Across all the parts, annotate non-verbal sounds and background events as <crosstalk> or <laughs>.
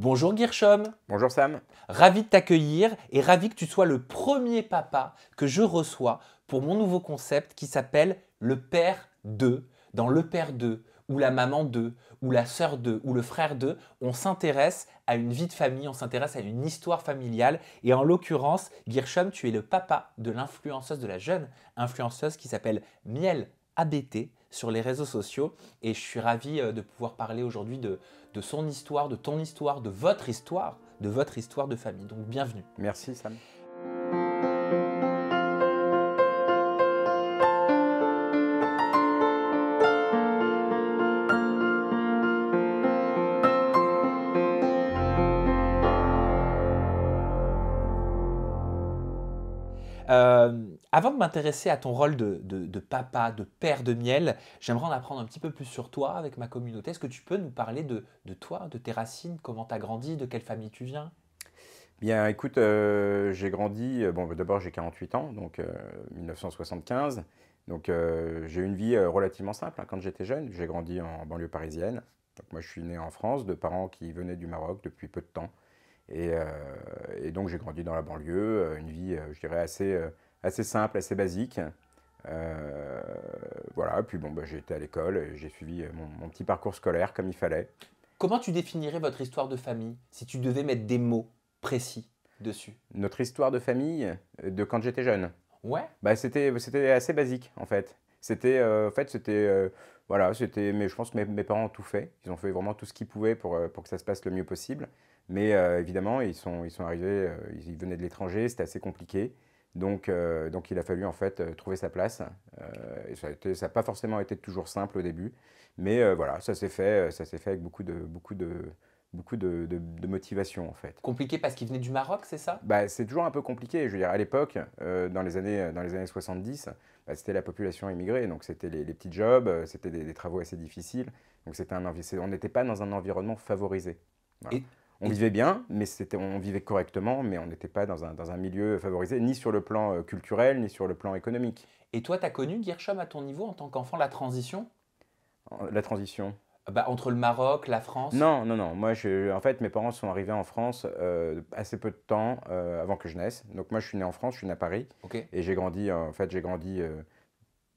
Bonjour Guirchom. Bonjour Sam. Ravi de t'accueillir et ravi que tu sois le premier papa que je reçois pour mon nouveau concept qui s'appelle le père 2. Dans le père 2, ou la maman 2, ou la sœur 2, ou le frère 2, on s'intéresse à une vie de famille, on s'intéresse à une histoire familiale. Et en l'occurrence, Guirchom, tu es le papa de l'influenceuse, de la jeune influenceuse qui s'appelle Miel ABT sur les réseaux sociaux. Et je suis ravi euh, de pouvoir parler aujourd'hui de, de son histoire, de ton histoire, de votre histoire, de votre histoire de famille. Donc bienvenue. Merci Sam. m'intéresser à ton rôle de, papa, de père de miel. J'aimerais en apprendre un petit peu plus sur toi avec ma communauté. Est-ce que tu peux nous parler de, toi, de tes racines, comment tu as grandi, de quelle famille tu viens Bien, écoute, euh, j'ai grandi, euh, bon, d'abord j'ai 48 ans, donc 1975. Euh, donc j'ai j'ai une vie relativement simple hein, quand j'étais jeune. J'ai grandi en banlieue parisienne. moi je suis né en France de parents qui venaient du Maroc depuis peu de temps. et donc j'ai grandi dans la banlieue, une vie, je dirais, assez assez simple, assez basique. Euh, voilà, puis bon, bah, j'ai été à l'école, j'ai suivi euh, mon, petit parcours scolaire comme il fallait. Comment tu définirais votre histoire de famille si tu devais mettre des mots précis dessus Notre histoire de famille euh, de quand j'étais jeune. Ouais. Bah, c'était, c'était assez basique en fait. C'était, en fait, c'était, voilà, c'était, mais je pense que mes, mes, parents ont tout fait. Ils ont fait vraiment tout ce qu'ils pouvaient pour, que ça se passe le mieux possible. Mais évidemment, ils sont, ils sont arrivés, ils venaient de l'étranger, c'était assez compliqué. Euh, donc, il a fallu en fait euh, trouver sa place. Euh, et ça n'a pas forcément été toujours simple au début, mais voilà, ça s'est fait, ça s'est fait avec beaucoup de, beaucoup beaucoup de, motivation en fait. Compliqué parce qu'il venait du Maroc, c'est ça bah, C'est toujours un peu compliqué. Je veux dire, à l'époque, dans, les années, dans les années 70, bah, c'était la population immigrée, donc c'était les, petits jobs, c'était des, travaux assez difficiles. Donc c'était un, on n'était pas dans un environnement favorisé on vivait bien, mais on vivait correctement, mais on n'était pas dans un, milieu favorisé, ni sur le plan euh, culturel, ni sur le plan économique. Et toi, tu as connu, Gershom, à ton niveau, en tant qu'enfant, la transition La transition ah bah, Entre le Maroc, la France Non, non, non. Moi, je, en fait, mes parents sont arrivés en France euh, assez peu de temps euh, avant que je naisse. Donc moi, je suis né en France, je suis né à Paris. Et j'ai grandi, en fait, j'ai grandi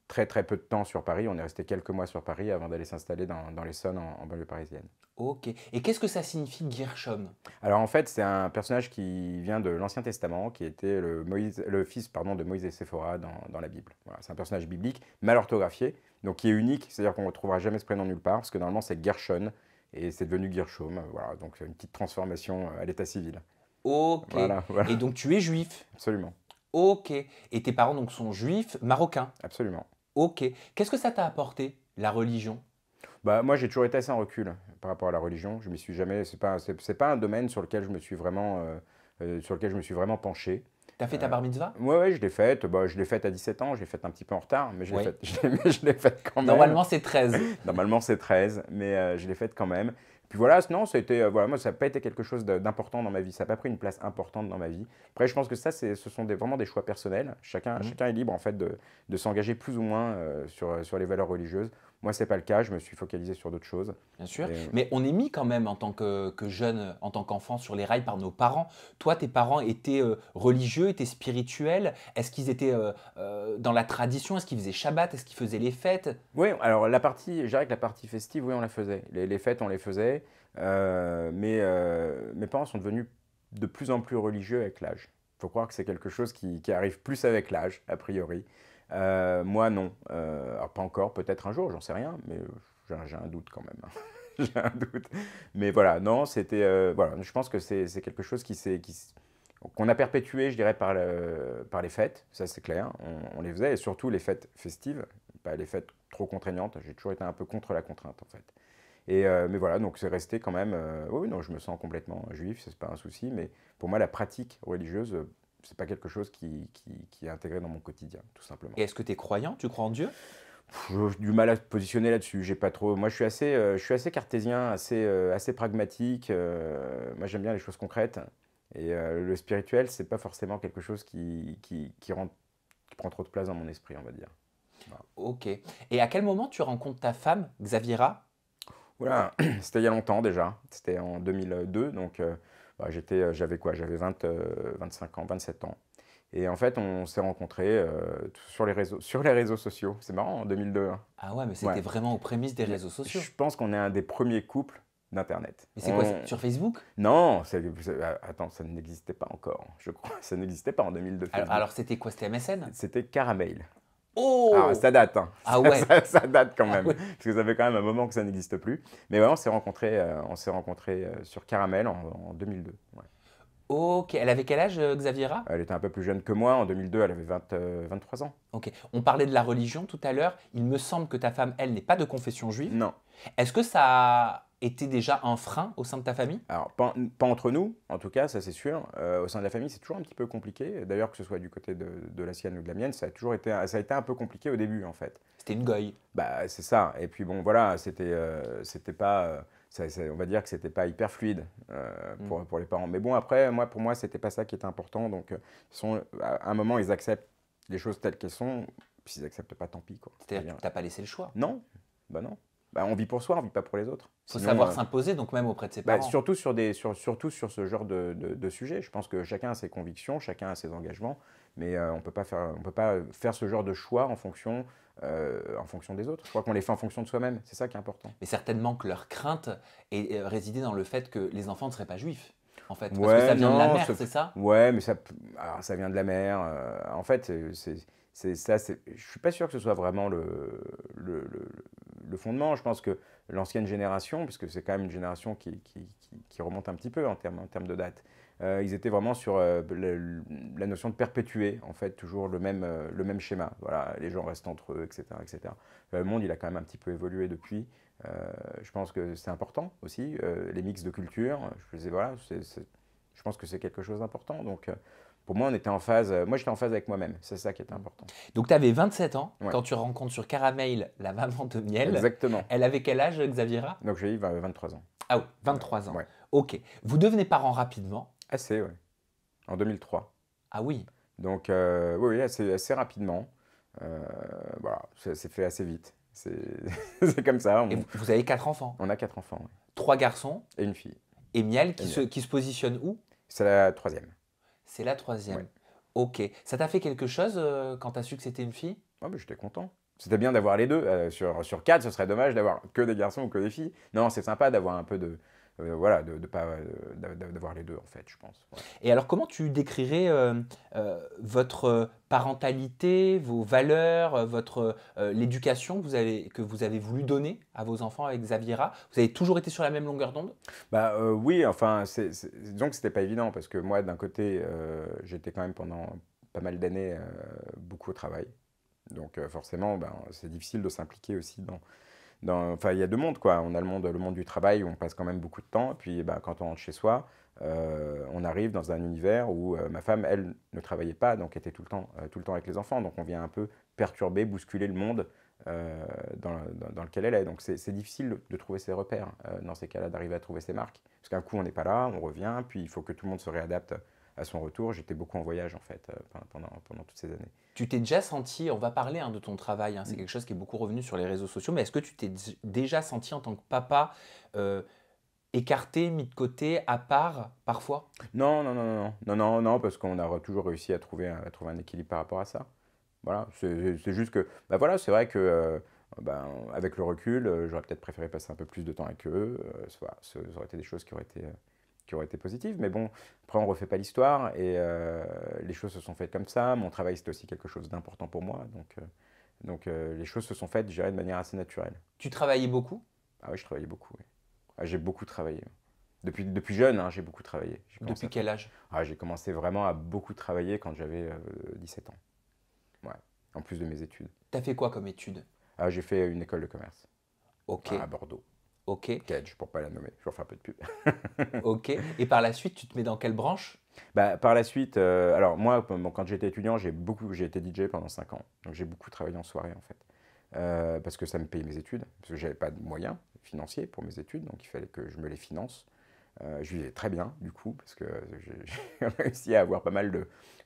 très très peu de temps sur Paris. On est resté quelques mois sur Paris avant d'aller s'installer dans, dans l'Essonne en, banlieue parisienne. Ok. Et qu'est-ce que ça signifie Gershom Alors en fait, c'est un personnage qui vient de l'Ancien Testament, qui était le, Moïse, le fils pardon, de Moïse et Séphora dans, la Bible. c'est un personnage biblique mal orthographié, donc qui est unique, c'est-à-dire qu'on ne retrouvera jamais ce prénom nulle part, parce que normalement c'est Gershon, et c'est devenu Gershom. Voilà, donc une petite transformation euh, à l'état civil. Ok. Et donc tu es juif Absolument. Ok. Et tes parents donc sont juifs marocains Absolument. Ok. Qu'est-ce que ça t'a apporté, la religion bah, moi, j'ai toujours été assez en recul hein, par rapport à la religion. Je m'y suis jamais. C'est pas, pas un domaine sur lequel je me suis vraiment, euh, euh, sur lequel je me suis vraiment penché. T'as fait ta euh, bar mitzvah Oui, je l'ai faite. Bah, je l'ai faite à 17 ans, je l'ai faite un petit peu en retard, mais je l'ai faite, quand même. Normalement, c'est 13. Normalement, c'est 13, mais je l'ai faite quand même. Puis voilà, non, ça a euh, moi, ça n'a pas été quelque chose d'important dans ma vie. Ça n'a pas pris une place importante dans ma vie. Après, je pense que ça, ce sont vraiment des choix personnels. Mmh. Chacun, est libre, en fait, de, s'engager plus ou moins euh, sur les valeurs religieuses. Moi, c'est pas le cas. Je me suis focalisé sur d'autres choses. Bien sûr. Euh, mais on est mis quand même en tant que, jeune, en tant qu'enfant, sur les rails par nos parents. Toi, tes parents étaient euh, religieux, étaient spirituels. Est-ce qu'ils étaient euh, dans la tradition Est-ce qu'ils faisaient Shabbat Est-ce qu'ils faisaient les fêtes Oui. Alors la partie, je que la partie festive, oui, on la faisait. Les, fêtes, on les faisait. mais mes parents sont devenus de plus en plus religieux avec l'âge. Il faut croire que c'est quelque chose qui arrive plus avec l'âge, a priori. Euh, moi, non. Euh, alors, pas encore, peut-être un jour, j'en sais rien, mais j'ai un doute quand même. Hein. <laughs> j'ai un doute. Mais voilà, non, c'était. Euh, voilà, je pense que c'est quelque chose qui qu'on a perpétué, je dirais, par, le, par les fêtes, ça c'est clair, on, les faisait, et surtout les fêtes festives, pas les fêtes trop contraignantes, j'ai toujours été un peu contre la contrainte en fait. Et, mais voilà, donc c'est resté quand même, oui, non, je me sens complètement juif, c'est pas un souci, mais pour moi la pratique religieuse c'est pas quelque chose qui, qui, est intégré dans mon quotidien, tout simplement. Et est-ce que tu es croyant Tu crois en Dieu j'ai du mal à me positionner là-dessus. J'ai pas trop. Moi, je suis assez, euh, je suis assez cartésien, assez, euh, assez pragmatique. Euh, moi, j'aime bien les choses concrètes. Et le spirituel, c'est pas forcément quelque chose qui, qui, qui, prend trop de place dans mon esprit, on va dire. Ok. Et à quel moment tu rencontres ta femme, Xaviera Voilà, <clears throat> c'était il y a longtemps déjà. C'était en 2002, donc bah, euh, j'avais quoi J'avais 25 euh, ans, 27 ans. Et en fait, on s'est rencontrés euh, sur, les réseaux, sur les réseaux sociaux. C'est marrant, en 2002. Hein. Ah ouais, mais c'était vraiment aux prémices des réseaux sociaux. Je pense qu'on est un des premiers couples d'Internet. Mais c'est quoi Sur Facebook Non, ah, attends, ça n'existait pas encore, je crois. <laughs> Ça n'existait pas en 2002. Alors, alors c'était quoi C'était MSN C'était Caramel. Ah, oh ça date, hein. ah ouais. <laughs> ça, date quand ah même, parce que ça fait quand même un moment que ça n'existe plus. Mais on s'est rencontrés, euh, on s'est rencontré euh, sur Caramel en, 2002. Ok, elle avait quel âge, euh, Xaviera Elle était un peu plus jeune que moi, en 2002, elle avait 23 ans. Ok, on parlait de la religion tout à l'heure, il me semble que ta femme, elle, n'est pas de confession juive. Non. Est-ce que ça était déjà un frein au sein de ta famille Alors, pas, entre nous, en tout cas, ça c'est sûr. Euh, au sein de la famille, c'est toujours un petit peu compliqué. D'ailleurs, que ce soit du côté de, la sienne ou de la mienne, ça a toujours été, ça a été un peu compliqué au début, en fait. C'était une goye. Bah, c'est ça. Et puis bon, voilà, c'était, euh, c'était pas. Euh, on va dire que c'était pas hyper fluide mm. pour, pour, les parents. Mais bon, après, moi, pour moi, c'était pas ça qui était important. Donc, sont, à un moment, ils acceptent les choses telles qu'elles sont. Puis s'ils acceptent pas, tant pis. C'est-à-dire que tu pas laissé le choix Non, bah non. Bah, on vit pour soi, on vit pas pour les autres. Il faut savoir euh, s'imposer, donc même auprès de ses bah, parents. surtout, sur des, surtout sur ce genre de, de, sujet. Je pense que chacun a ses convictions, chacun a ses engagements, mais euh, on ne peut pas faire ce genre de choix en fonction, euh, en fonction des autres. Je crois qu'on les fait en fonction de soi-même, c'est ça qui est important. Mais certainement que leur crainte est, résidée dans le fait que les enfants ne seraient pas juifs. En fait, parce que ça vient de la mère, c'est ça Ouais, mais ça, ça vient de la mère. en fait, c'est ça. Je suis pas sûr que ce soit vraiment le, le le fondement. Je pense que l'ancienne génération, puisque c'est quand même une génération qui, qui, qui, remonte un petit peu en termes, en termes de date, euh, ils étaient vraiment sur euh, la notion de perpétuer, en fait, toujours le même, euh, le même schéma. Voilà, les gens restent entre eux, etc. etc. Le monde, il a quand même un petit peu évolué depuis. je pense que c'est important aussi, les mix de cultures. Je, voilà, je pense que c'est quelque chose d'important. Donc, pour moi, on était en phase. Euh, moi, j'étais en phase avec moi-même. C'est ça qui était important. Donc, tu avais 27 ans quand tu rencontres sur Caramel la maman de miel. Exactement. Elle avait quel âge, Xaviera Donc, j'ai eu 23 ans. Ah oui, 23 ans. Ok. Vous devenez parent rapidement Assez, oui. En 2003. Ah oui. Donc, euh, oui, assez, assez rapidement. Euh, voilà, ça fait assez vite. C'est <laughs> comme ça. Et vous, avez quatre enfants On a quatre enfants, oui. Trois garçons Et une fille. Et Miel, qui, qui se positionne où C'est la troisième. C'est la troisième. Ok. Ça t'a fait quelque chose quand euh, quand t'as su que c'était une fille Ah mais j'étais content. C'était bien d'avoir les deux. Euh, sur, sur quatre, ce serait dommage d'avoir que des garçons ou que des filles. Non, c'est sympa d'avoir un peu de, euh, voilà, de, pas euh, d'avoir les deux en fait, je pense. Et alors comment tu décrirais euh, votre parentalité, vos valeurs, votre l'éducation que vous avez que vous avez voulu donner à vos enfants avec Xaviera Vous avez toujours été sur la même longueur d'onde Bah oui, enfin c'est, donc c'était pas évident parce que moi d'un côté j'étais quand même pendant pas mal d'années beaucoup au travail, donc forcément ben, c'est difficile de s'impliquer aussi dans enfin, il y a deux mondes, quoi. On a le monde, le monde du travail où on passe quand même beaucoup de temps. puis, bah, quand on rentre chez soi, euh, on arrive dans un univers où euh, ma femme, elle, ne travaillait pas, donc était euh, tout le temps, avec les enfants. Donc, on vient un peu perturber, bousculer le monde dans, dans, lequel elle est. Donc, c'est difficile de trouver ses repères dans ces cas-là, d'arriver à trouver ses marques. Parce qu'un coup, on n'est pas là, on revient, puis il faut que tout le monde se réadapte à son retour, j'étais beaucoup en voyage en fait euh, pendant, pendant toutes ces années. Tu t'es déjà senti, on va parler hein, de ton travail, hein, c'est mm. quelque chose qui est beaucoup revenu sur les réseaux sociaux, mais est-ce que tu t'es déjà senti en tant que papa euh, écarté, mis de côté, à part parfois Non, non, non, non, non, non, non, parce qu'on a toujours réussi à trouver, à trouver un équilibre par rapport à ça. Voilà, c'est juste que, bah voilà, c'est vrai que. ben, avec le recul, j'aurais peut-être préféré passer un peu plus de temps avec eux. Euh, ça, aurait été des choses qui auraient été qui auraient été positive Mais bon, après, on ne refait pas l'histoire et euh, les choses se sont faites comme ça. Mon travail, c'était aussi quelque chose d'important pour moi. Donc, euh, donc euh, les choses se sont faites, je dirais, de manière assez naturelle. Tu travaillais beaucoup Ah oui, je travaillais beaucoup. Ah, j'ai beaucoup travaillé. Depuis, depuis jeune, hein, j'ai beaucoup travaillé. Depuis quel âge ah, J'ai commencé vraiment à beaucoup travailler quand j'avais 17 ans. Ouais, en plus de mes études. T'as fait quoi comme études ah, J'ai fait une école de commerce. Ok. À Bordeaux. Ok. Je pour pas la nommer, je vais faire un peu de pub. <laughs> ok. Et par la suite, tu te mets dans quelle branche bah, Par la suite, euh, alors moi, quand j'étais étudiant, j'ai beaucoup, j'ai été DJ pendant 5 ans. Donc j'ai beaucoup travaillé en soirée en fait. Euh, parce que ça me payait mes études, parce que j'avais pas de moyens financiers pour mes études, donc il fallait que je me les finance. Euh, je vivais très bien du coup, parce que <laughs> j'ai réussi à avoir pas mal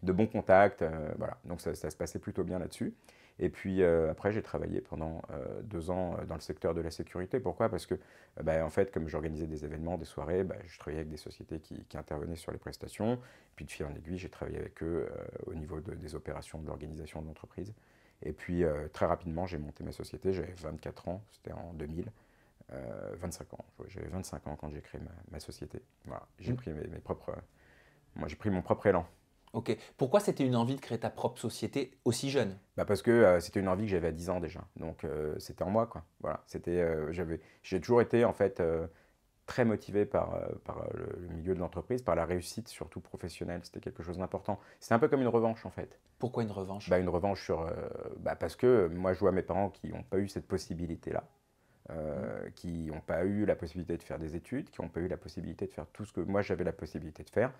de, bons contacts, voilà. donc ça, se passait plutôt bien là-dessus. Et puis euh, après, j'ai travaillé pendant euh, deux ans euh, dans le secteur de la sécurité. Pourquoi Parce que, bah, en fait, comme j'organisais des événements, des soirées, bah, je travaillais avec des sociétés qui, intervenaient sur les prestations. Et puis de fil en aiguille, j'ai travaillé avec eux au niveau des opérations, de l'organisation de l'entreprise. Et puis très rapidement, j'ai monté ma société. J'avais 24 ans, c'était en 2000. 25 ans. J'avais 25 ans quand j'ai créé ma, société. Voilà. J'ai mmh. pris mes, propres. moi, j'ai pris mon propre élan. Ok. Pourquoi c'était une envie de créer ta propre société aussi jeune bah Parce que euh, c'était une envie que j'avais à 10 ans déjà. Donc euh, c'était en moi, quoi. Voilà. C'était, euh, j'ai toujours été, en fait, très motivé par, par le, milieu de l'entreprise, par la réussite, surtout professionnelle. C'était quelque chose d'important. C'est un peu comme une revanche, en fait. Pourquoi une revanche bah, Une revanche sur. Bah, parce que moi, je vois mes parents qui n'ont pas eu cette possibilité-là. Mmh. qui n'ont pas eu la possibilité de faire des études, qui n'ont pas eu la possibilité de faire tout ce que moi j'avais la possibilité de faire.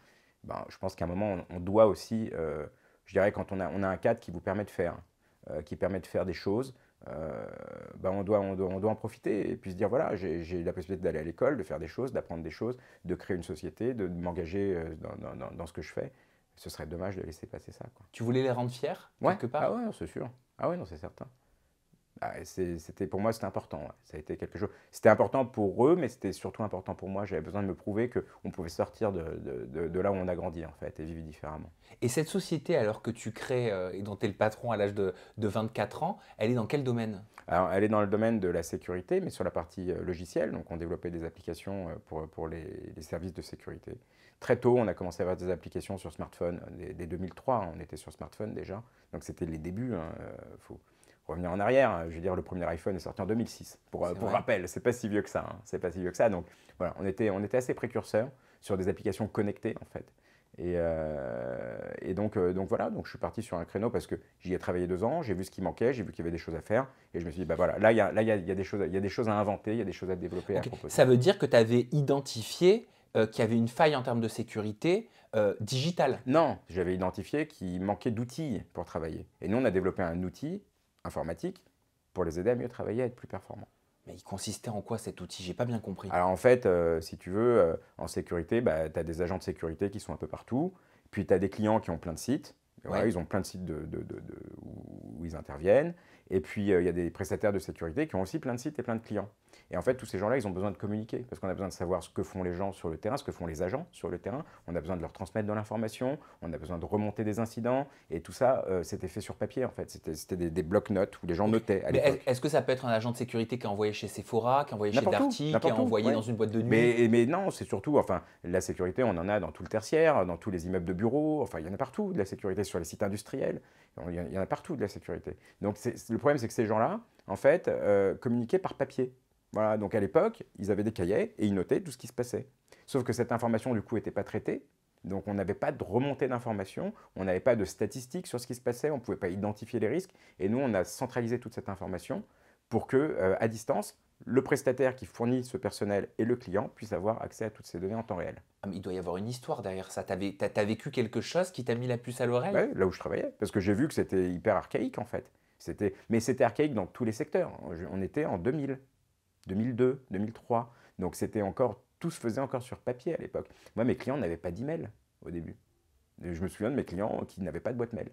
Ben, je pense qu'à un moment, on, doit aussi, euh, je dirais, quand on a, on a un cadre qui vous permet de faire, euh, qui permet de faire des choses, euh, ben, on, doit, on, doit, on doit en profiter et puis se dire, voilà, j'ai la possibilité d'aller à l'école, de faire des choses, d'apprendre des choses, de créer une société, de, m'engager dans, dans, dans, ce que je fais. Ce serait dommage de laisser passer ça. Tu voulais les rendre fiers, quelque part Ah ouais, c'est sûr. Ah ouais, non, c'est certain. Ah, c'était pour moi c'était important. Ça a été quelque chose. C'était important pour eux, mais c'était surtout important pour moi. J'avais besoin de me prouver que on pouvait sortir de, de, là où on a grandi en fait et vivre différemment. Et cette société alors que tu crées euh, et dont tu es le patron à l'âge de, 24 ans, elle est dans quel domaine Elle est dans le domaine de la sécurité, mais sur la partie euh, logicielle. Donc on développait des applications euh, pour, pour les, services de sécurité. Très tôt, on a commencé à avoir des applications sur smartphone. Dès, 2003, hein. on était sur smartphone déjà. Donc c'était les débuts. Hein, revenir en arrière, je veux dire, le premier iPhone est sorti en 2006. Pour, rappel, c'est pas si vieux que ça. Hein, c'est pas si vieux que ça. Donc voilà, on était, on était assez précurseurs sur des applications connectées en fait. Et, euh, donc, euh, donc, voilà, donc je suis parti sur un créneau parce que j'y ai travaillé deux ans, j'ai vu ce qui manquait, j'ai vu qu'il y avait des choses à faire, et je me suis dit, bah voilà, là, il y a, y y a des choses, il y a des choses à inventer, il y a des choses à développer, Ça veut dire que tu avais identifié euh, qu'il y avait une faille en termes de sécurité digitale Non, j'avais identifié qu'il manquait d'outils pour travailler. Et nous, on a développé un outil informatique pour les aider à mieux travailler, à être plus performants. Mais il consistait en quoi cet outil J'ai pas bien compris. Alors en fait, euh, si tu veux, euh, en sécurité, bah, tu as des agents de sécurité qui sont un peu partout, puis tu as des clients qui ont plein de sites. Ils ont plein de sites où ils interviennent. Et puis, euh, il y a des prestataires de sécurité qui ont aussi plein de sites et plein de clients. Et en fait, tous ces gens-là, ils ont besoin de communiquer, parce qu'on a besoin de savoir ce que font les gens sur le terrain, ce que font les agents sur le terrain, on a besoin de leur transmettre de l'information, on a besoin de remonter des incidents, et tout ça, euh, c'était fait sur papier, en fait. C'était des, des blocs-notes où les gens notaient Est-ce que ça peut être un agent de sécurité qui est envoyé chez Sephora, qui est envoyé chez Darty, qui est envoyé dans une boîte de nuit Mais, non, c'est surtout, enfin, la sécurité, on en a dans tout le tertiaire, dans tous les immeubles de bureaux, enfin, il y en a partout, de la sécurité sur les sites industriels, il y en a partout de la sécurité. Donc, le problème, c'est que ces gens-là, en fait, euh, communiquaient par papier. Voilà, donc à l'époque, ils avaient des cahiers et ils notaient tout ce qui se passait. Sauf que cette information, du coup, n'était pas traitée. Donc on n'avait pas de remontée d'informations, on n'avait pas de statistiques sur ce qui se passait, on ne pouvait pas identifier les risques. Et nous, on a centralisé toute cette information pour que, euh, à distance, le prestataire qui fournit ce personnel et le client puissent avoir accès à toutes ces données en temps réel. Ah, il doit y avoir une histoire derrière ça. Tu as, vécu quelque chose qui t'a mis la puce à l'oreille ouais, Là où je travaillais, parce que j'ai vu que c'était hyper archaïque en fait. Mais c'était archaïque dans tous les secteurs. On était en 2000. 2002, 2003. Donc c'était encore, tout se faisait encore sur papier à l'époque. Moi, mes clients n'avaient pas d'e-mail au début. je me souviens de mes clients qui n'avaient pas de boîte mail.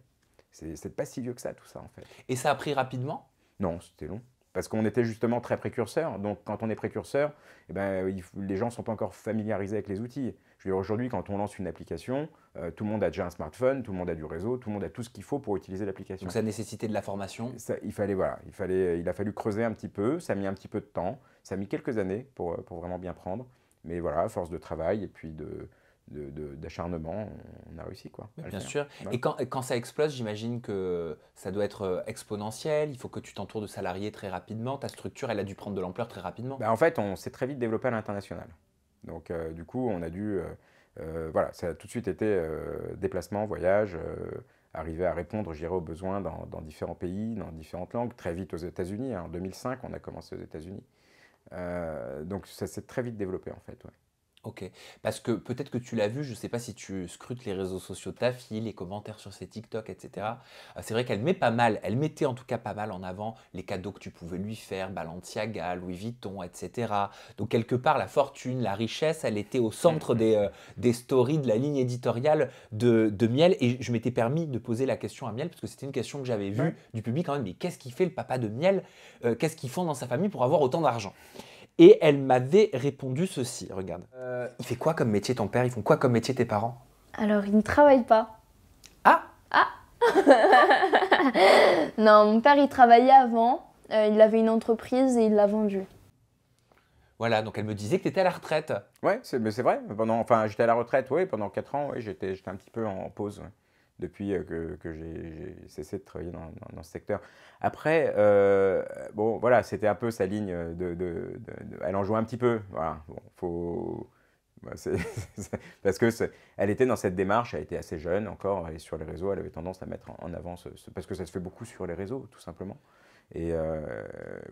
C'est pas si vieux que ça, tout ça, en fait. Et ça a pris rapidement Non, c'était long. Parce qu'on était justement très précurseur. Donc, quand on est précurseur, eh ben, les gens ne sont pas encore familiarisés avec les outils. Je veux dire, aujourd'hui, quand on lance une application, euh, tout le monde a déjà un smartphone, tout le monde a du réseau, tout le monde a tout ce qu'il faut pour utiliser l'application. Donc, ça nécessitait de la formation il, fallait, voilà, il, fallait, il a fallu creuser un petit peu. Ça a mis un petit peu de temps. Ça a mis quelques années pour euh, vraiment bien prendre. Mais voilà, force de travail et puis de, d'acharnement, on a réussi. Quoi, bien sûr. Et quand, ça explose, j'imagine que ça doit être euh, exponentiel, il faut que tu t'entoures de salariés très rapidement, ta structure, elle a dû prendre de l'ampleur très rapidement. Bah, en fait, on s'est très vite développé à l'international. Donc euh, du coup, on a dû... Euh, voilà, ça a tout de suite été déplacement, voyage, arriver à répondre, aux besoins dans, différents pays, dans différentes langues, très vite aux États-Unis. Hein. En 2005, on a commencé aux États-Unis. donc ça s'est très vite développé en fait. Ok, parce que peut-être que tu l'as vu, je ne sais pas si tu scrutes les réseaux sociaux de ta fille, les commentaires sur ses TikTok, etc. Euh, c'est vrai qu'elle met pas mal, elle mettait en tout cas pas mal en avant les cadeaux que tu pouvais lui faire, Balenciaga, Louis Vuitton, etc. Donc quelque part, la fortune, la richesse, elle était au centre mm, mm. Euh, des, stories de la ligne éditoriale de, de Miel. Et je m'étais permis de poser la question à Miel, parce que c'était une question que j'avais vue du public quand même, mais qu'est-ce qui fait le papa de Miel euh, Qu'est-ce qu'ils font dans sa famille pour avoir autant d'argent et elle m'avait répondu ceci, regarde. Euh, il fait quoi comme métier ton père Ils font quoi comme métier tes parents Alors, ils ne travaillent pas. Ah Ah <laughs> Non, mon père, il travaillait avant. Euh, il avait une entreprise et il l'a vendue. Voilà, donc elle me disait que tu étais à la retraite. Ouais, c'est, mais c'est vrai. Pendant, enfin, j'étais à la retraite, oui. Pendant 4 ans, oui, j'étais, j'étais un petit peu en pause depuis euh, que, que j'ai cessé de travailler dans, dans, ce secteur. Après, euh, bon, voilà, c'était un peu sa ligne de, de, Elle en jouait un petit peu. Voilà, bon, faut. Bah, <laughs> parce que elle était dans cette démarche, elle était assez jeune encore, et sur les réseaux, elle avait tendance à mettre en, avant, ce, parce que ça se fait beaucoup sur les réseaux, tout simplement. Et euh,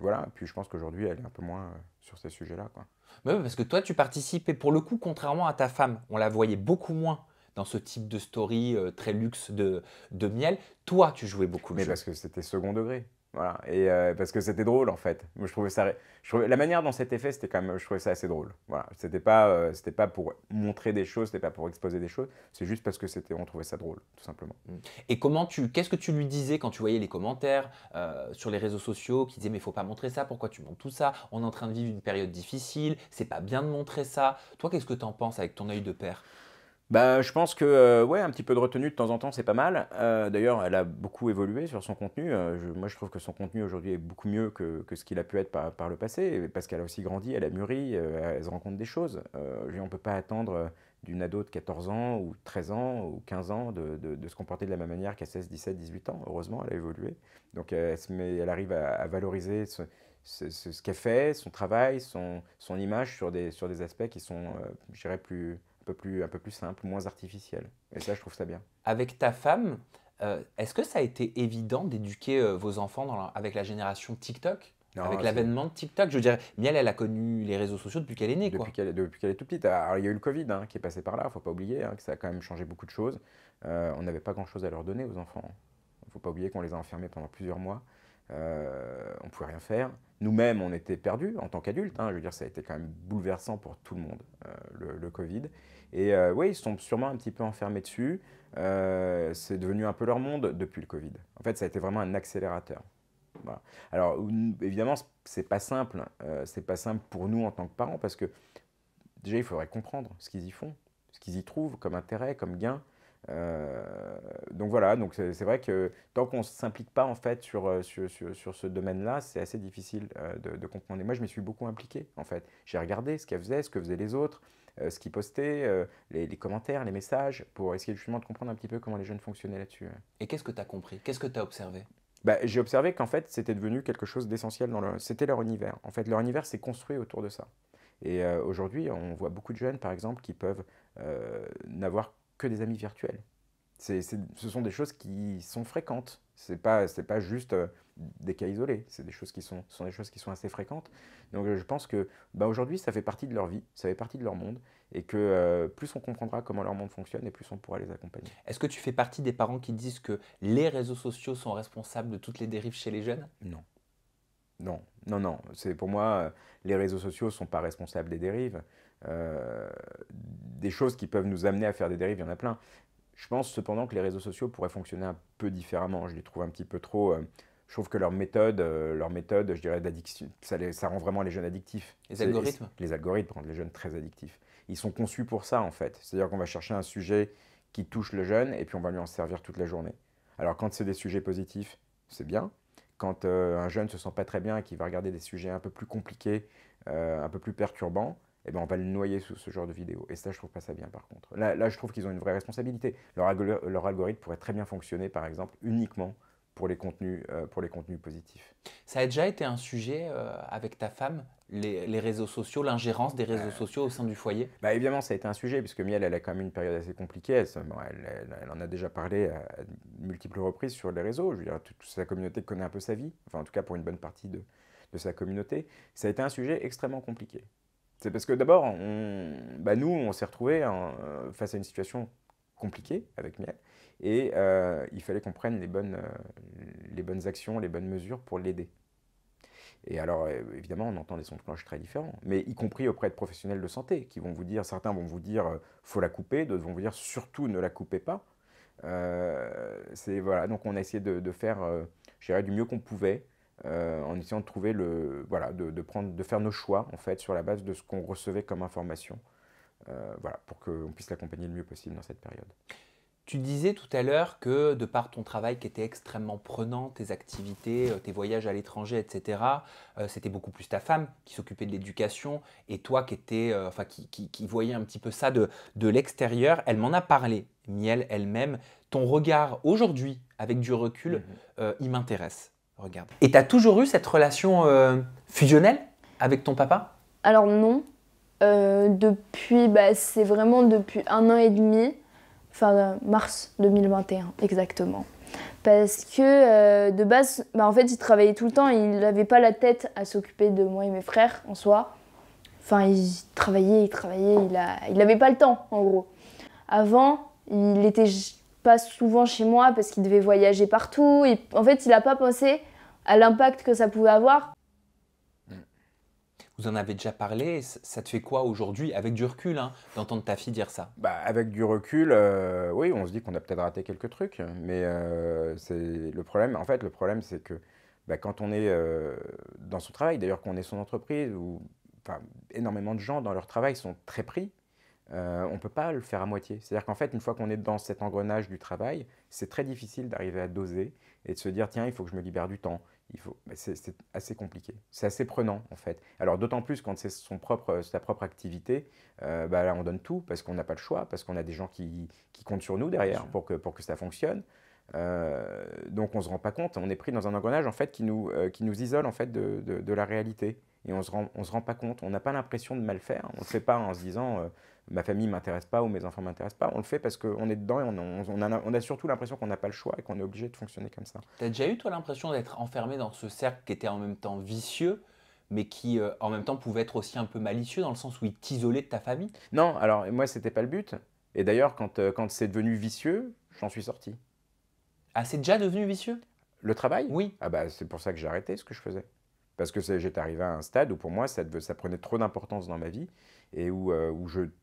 voilà, puis je pense qu'aujourd'hui, elle est un peu moins sur ces sujets-là. Quoi. parce que toi, tu participais pour le coup, contrairement à ta femme, on la voyait beaucoup moins dans ce type de story euh, très luxe de, de miel. Toi, tu jouais beaucoup le Mais parce que c'était second degré. Voilà. Et euh, parce que c'était drôle en fait. Moi, je trouvais ça. Je trouvais, la manière dont c'était fait, c'était quand même. Je trouvais ça assez drôle. Voilà. C'était pas. Euh, pas pour montrer des choses. C'était pas pour exposer des choses. C'est juste parce que c'était. On trouvait ça drôle, tout simplement. Mm. Et comment tu. Qu'est-ce que tu lui disais quand tu voyais les commentaires sur les réseaux sociaux qui disaient mais faut pas montrer ça. Pourquoi tu montres tout ça On est en train de vivre une période difficile. C'est pas bien de montrer ça. Toi, qu'est-ce que tu en penses avec ton œil de père bah, je pense que euh, ouais, un petit peu de retenue de temps en temps, c'est pas mal. Euh, d'ailleurs, elle a beaucoup évolué sur son contenu. Euh, moi, je trouve que son contenu aujourd'hui est beaucoup mieux que, ce qu'il a pu être par, le passé, parce qu'elle a aussi grandi, elle a mûri, elle se rend des choses. on ne peut pas attendre d'une ado de 14 ans ou 13 ans ou 15 ans de, se comporter de la même manière qu'à 16, 17, 18 ans. Heureusement, elle a évolué. Donc, elle, elle arrive à, valoriser ce, qu'elle fait, son travail, son, son image sur des, sur des aspects qui sont, je dirais, plus un peu plus, simple, moins artificiel. Et ça, je trouve ça bien. Avec ta femme, euh, est-ce que ça a été évident d'éduquer euh, vos enfants avec la génération TikTok avec l'avènement de TikTok, je veux dire, Miel, elle a connu les réseaux sociaux depuis qu'elle est née. Depuis qu'elle est toute petite. Alors, il y a eu le Covid hein, qui est passé par là, faut pas oublier, hein, que ça a quand même changé beaucoup de choses. Euh, on n'avait pas grand-chose à leur donner aux enfants. Il faut pas oublier qu'on les a enfermés pendant plusieurs mois. Euh, on ne pouvait rien faire. Nous-mêmes, on était perdus en tant qu'adultes. Hein. je veux dire, ça a été quand même bouleversant pour tout le monde, euh, le, Covid. Et euh, oui, ils sont sûrement un petit peu enfermés dessus. c'est devenu un peu leur monde depuis le Covid. En fait, ça a été vraiment un accélérateur. Alors, évidemment, c'est pas simple. c'est pas simple pour nous en tant que parents parce que déjà, il faudrait comprendre ce qu'ils y font, ce qu'ils y trouvent comme intérêt, comme gain. Euh, donc voilà, donc c'est vrai que tant qu'on ne s'implique pas en fait euh, sur, sur, sur, ce domaine-là, c'est assez difficile euh, de, comprendre. Et moi, je m'y suis beaucoup impliqué en fait. J'ai regardé ce qu'elle faisait, ce que faisaient les autres, ce qu'ils postaient, les, commentaires, les messages, pour essayer justement de comprendre un petit peu comment les jeunes fonctionnaient là-dessus. Et qu'est-ce que tu as compris Qu'est-ce que tu as observé bah, j'ai observé qu'en fait, c'était devenu quelque chose d'essentiel dans C'était leur univers. En fait, leur univers s'est construit autour de ça. Et aujourd'hui, on voit beaucoup de jeunes, par exemple, qui peuvent euh, n'avoir que des amis virtuels. ce sont des choses qui sont fréquentes. C'est pas, pas juste euh, des cas isolés. C'est des choses qui sont, sont des choses qui sont assez fréquentes. Donc euh, je pense que bah, aujourd'hui ça fait partie de leur vie, ça fait partie de leur monde, et que euh, plus on comprendra comment leur monde fonctionne, et plus on pourra les accompagner. Est-ce que tu fais partie des parents qui disent que les réseaux sociaux sont responsables de toutes les dérives chez les jeunes Non. Non, non, non. C'est pour moi, les réseaux sociaux ne sont pas responsables des dérives. Euh, des choses qui peuvent nous amener à faire des dérives, il y en a plein. Je pense cependant que les réseaux sociaux pourraient fonctionner un peu différemment. Je les trouve un petit peu trop. Euh, je trouve que leur méthode, euh, leur méthode, je dirais, d'addiction, ça, rend vraiment les jeunes addictifs. Les algorithmes les, algorithmes rendent les jeunes très addictifs. Ils sont conçus pour ça, en fait. C'est-à-dire qu'on va chercher un sujet qui touche le jeune et puis on va lui en servir toute la journée. Alors, quand c'est des sujets positifs, c'est bien. Quand un jeune se sent pas très bien et qu'il va regarder des sujets un peu plus compliqués, un peu plus perturbants, eh ben, on va le noyer sous ce genre de vidéo. Et ça, je trouve pas ça bien, par contre. Là, là je trouve qu'ils ont une vraie responsabilité. Leur, algorithme pourrait très bien fonctionner, par exemple, uniquement pour les contenus, euh, pour les contenus positifs. Ça a déjà été un sujet euh, avec ta femme, les, réseaux sociaux, l'ingérence des réseaux euh. sociaux au sein du foyer bah Évidemment, ça a été un sujet, puisque Miel, elle a quand même une période assez compliquée. Elle, en a déjà parlé à, multiples reprises sur les réseaux. Je veux dire, toute, sa communauté connaît un peu sa vie, enfin, en tout cas pour une bonne partie de sa communauté. Ça a été un sujet extrêmement compliqué. C'est parce que d'abord, on, bah, nous, on s'est retrouvés hein, euh, face à une situation compliquée avec Miel, et euh, il fallait qu'on prenne les bonnes, euh, les bonnes actions, les bonnes mesures pour l'aider. Et alors, évidemment, on entend des sons de très différents, mais y compris auprès de professionnels de santé, qui vont vous dire, certains vont vous dire, faut la couper, d'autres vont vous dire, surtout ne la coupez pas. c'est voilà, donc on a essayé de, faire, du mieux qu'on pouvait. Euh, en essayant de trouver le, voilà, de, faire nos choix en fait sur la base de ce qu'on recevait comme information, euh, voilà, pour qu'on puisse l'accompagner le mieux possible dans cette période. Tu disais tout à l'heure que de par ton travail qui était extrêmement prenant, tes activités, euh, tes voyages à l'étranger, etc., c'était beaucoup plus ta femme qui s'occupait de l'éducation et toi qui, qui, voyais un petit peu ça de, l'extérieur. Elle m'en a parlé, Miel elle-même. Ton regard aujourd'hui, avec du recul, mm-hmm. il m'intéresse. Et tu as toujours eu cette relation euh, fusionnelle avec ton papa Alors non. Euh, depuis, bah, c'est vraiment depuis un an et demi, enfin mars 2021 exactement. Parce que euh, de base, bah, en fait, il travaillait tout le temps, il n'avait pas la tête à s'occuper de moi et mes frères en soi. Enfin, il travaillait, il travaillait, il n'avait pas le temps en gros. Avant, il n'était pas souvent chez moi parce qu'il devait voyager partout. Et en fait, il n'a pas pensé à l'impact que ça pouvait avoir. Vous en avez déjà parlé, ça te fait quoi aujourd'hui, avec du recul, hein, d'entendre ta fille dire ça bah, Avec du recul, euh, oui, on se dit qu'on a peut-être raté quelques trucs, mais euh, c'est le problème, en fait, le problème, c'est que bah, quand on est euh, dans son travail, d'ailleurs qu'on est son entreprise, ou énormément de gens dans leur travail sont très pris, on ne peut pas le faire à moitié. C'est-à-dire qu'en fait, une fois qu'on est dans cet engrenage du travail, c'est très difficile d'arriver à doser et de se dire tiens, il faut que je me libère du temps. Il faut... c'est assez compliqué. C'est assez prenant en fait. Alors d'autant plus quand c'est son propre, euh, sa propre activité, euh, bah, là on donne tout parce qu'on n'a pas le choix, parce qu'on a des gens qui, qui comptent sur nous derrière pour que, pour que ça fonctionne. Euh, donc on ne se rend pas compte, on est pris dans un engrenage en fait qui nous, qui nous isole en fait de, de, la réalité et on ne se, rend, on se rend pas compte, on n'a pas l'impression de mal faire, on ne le fait pas en se disant ma famille m'intéresse pas ou mes enfants m'intéressent pas. On le fait parce qu'on est dedans et on, a, surtout l'impression qu'on n'a pas le choix et qu'on est obligé de fonctionner comme ça. Tu as déjà eu, toi, l'impression d'être enfermé dans ce cercle qui était en même temps vicieux mais qui euh, en même temps pouvait être aussi un peu malicieux dans le sens où il t'isolait de ta famille Non, alors moi c'était pas le but. Et d'ailleurs euh, quand, c'est devenu vicieux, j'en suis sorti. Ah c'est déjà devenu vicieux Le travail Oui. Ah bah c'est pour ça que j'ai arrêté ce que je faisais. Parce que j'étais arrivé à un stade où pour moi ça, ça prenait trop d'importance dans ma vie et où, euh,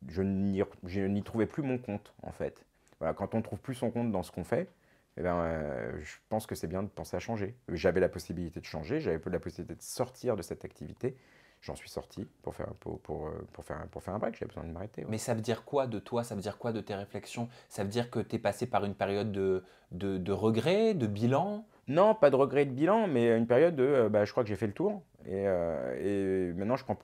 je, n'y trouvais plus mon compte, en fait. Voilà, quand on ne trouve plus son compte dans ce qu'on fait, eh ben, euh, je pense que c'est bien de penser à changer. J'avais la possibilité de changer, j'avais la possibilité de sortir de cette activité. J'en suis sorti pour faire, pour, pour, euh, pour, faire, pour faire un break, j'avais besoin de m'arrêter. Mais ça veut dire quoi de toi Ça veut dire quoi de tes réflexions Ça veut dire que tu es passé par une période de, de, de regret, de bilan Non, pas de regret de bilan, mais une période de bah, je crois que j'ai fait le tour. Et, et maintenant, je prends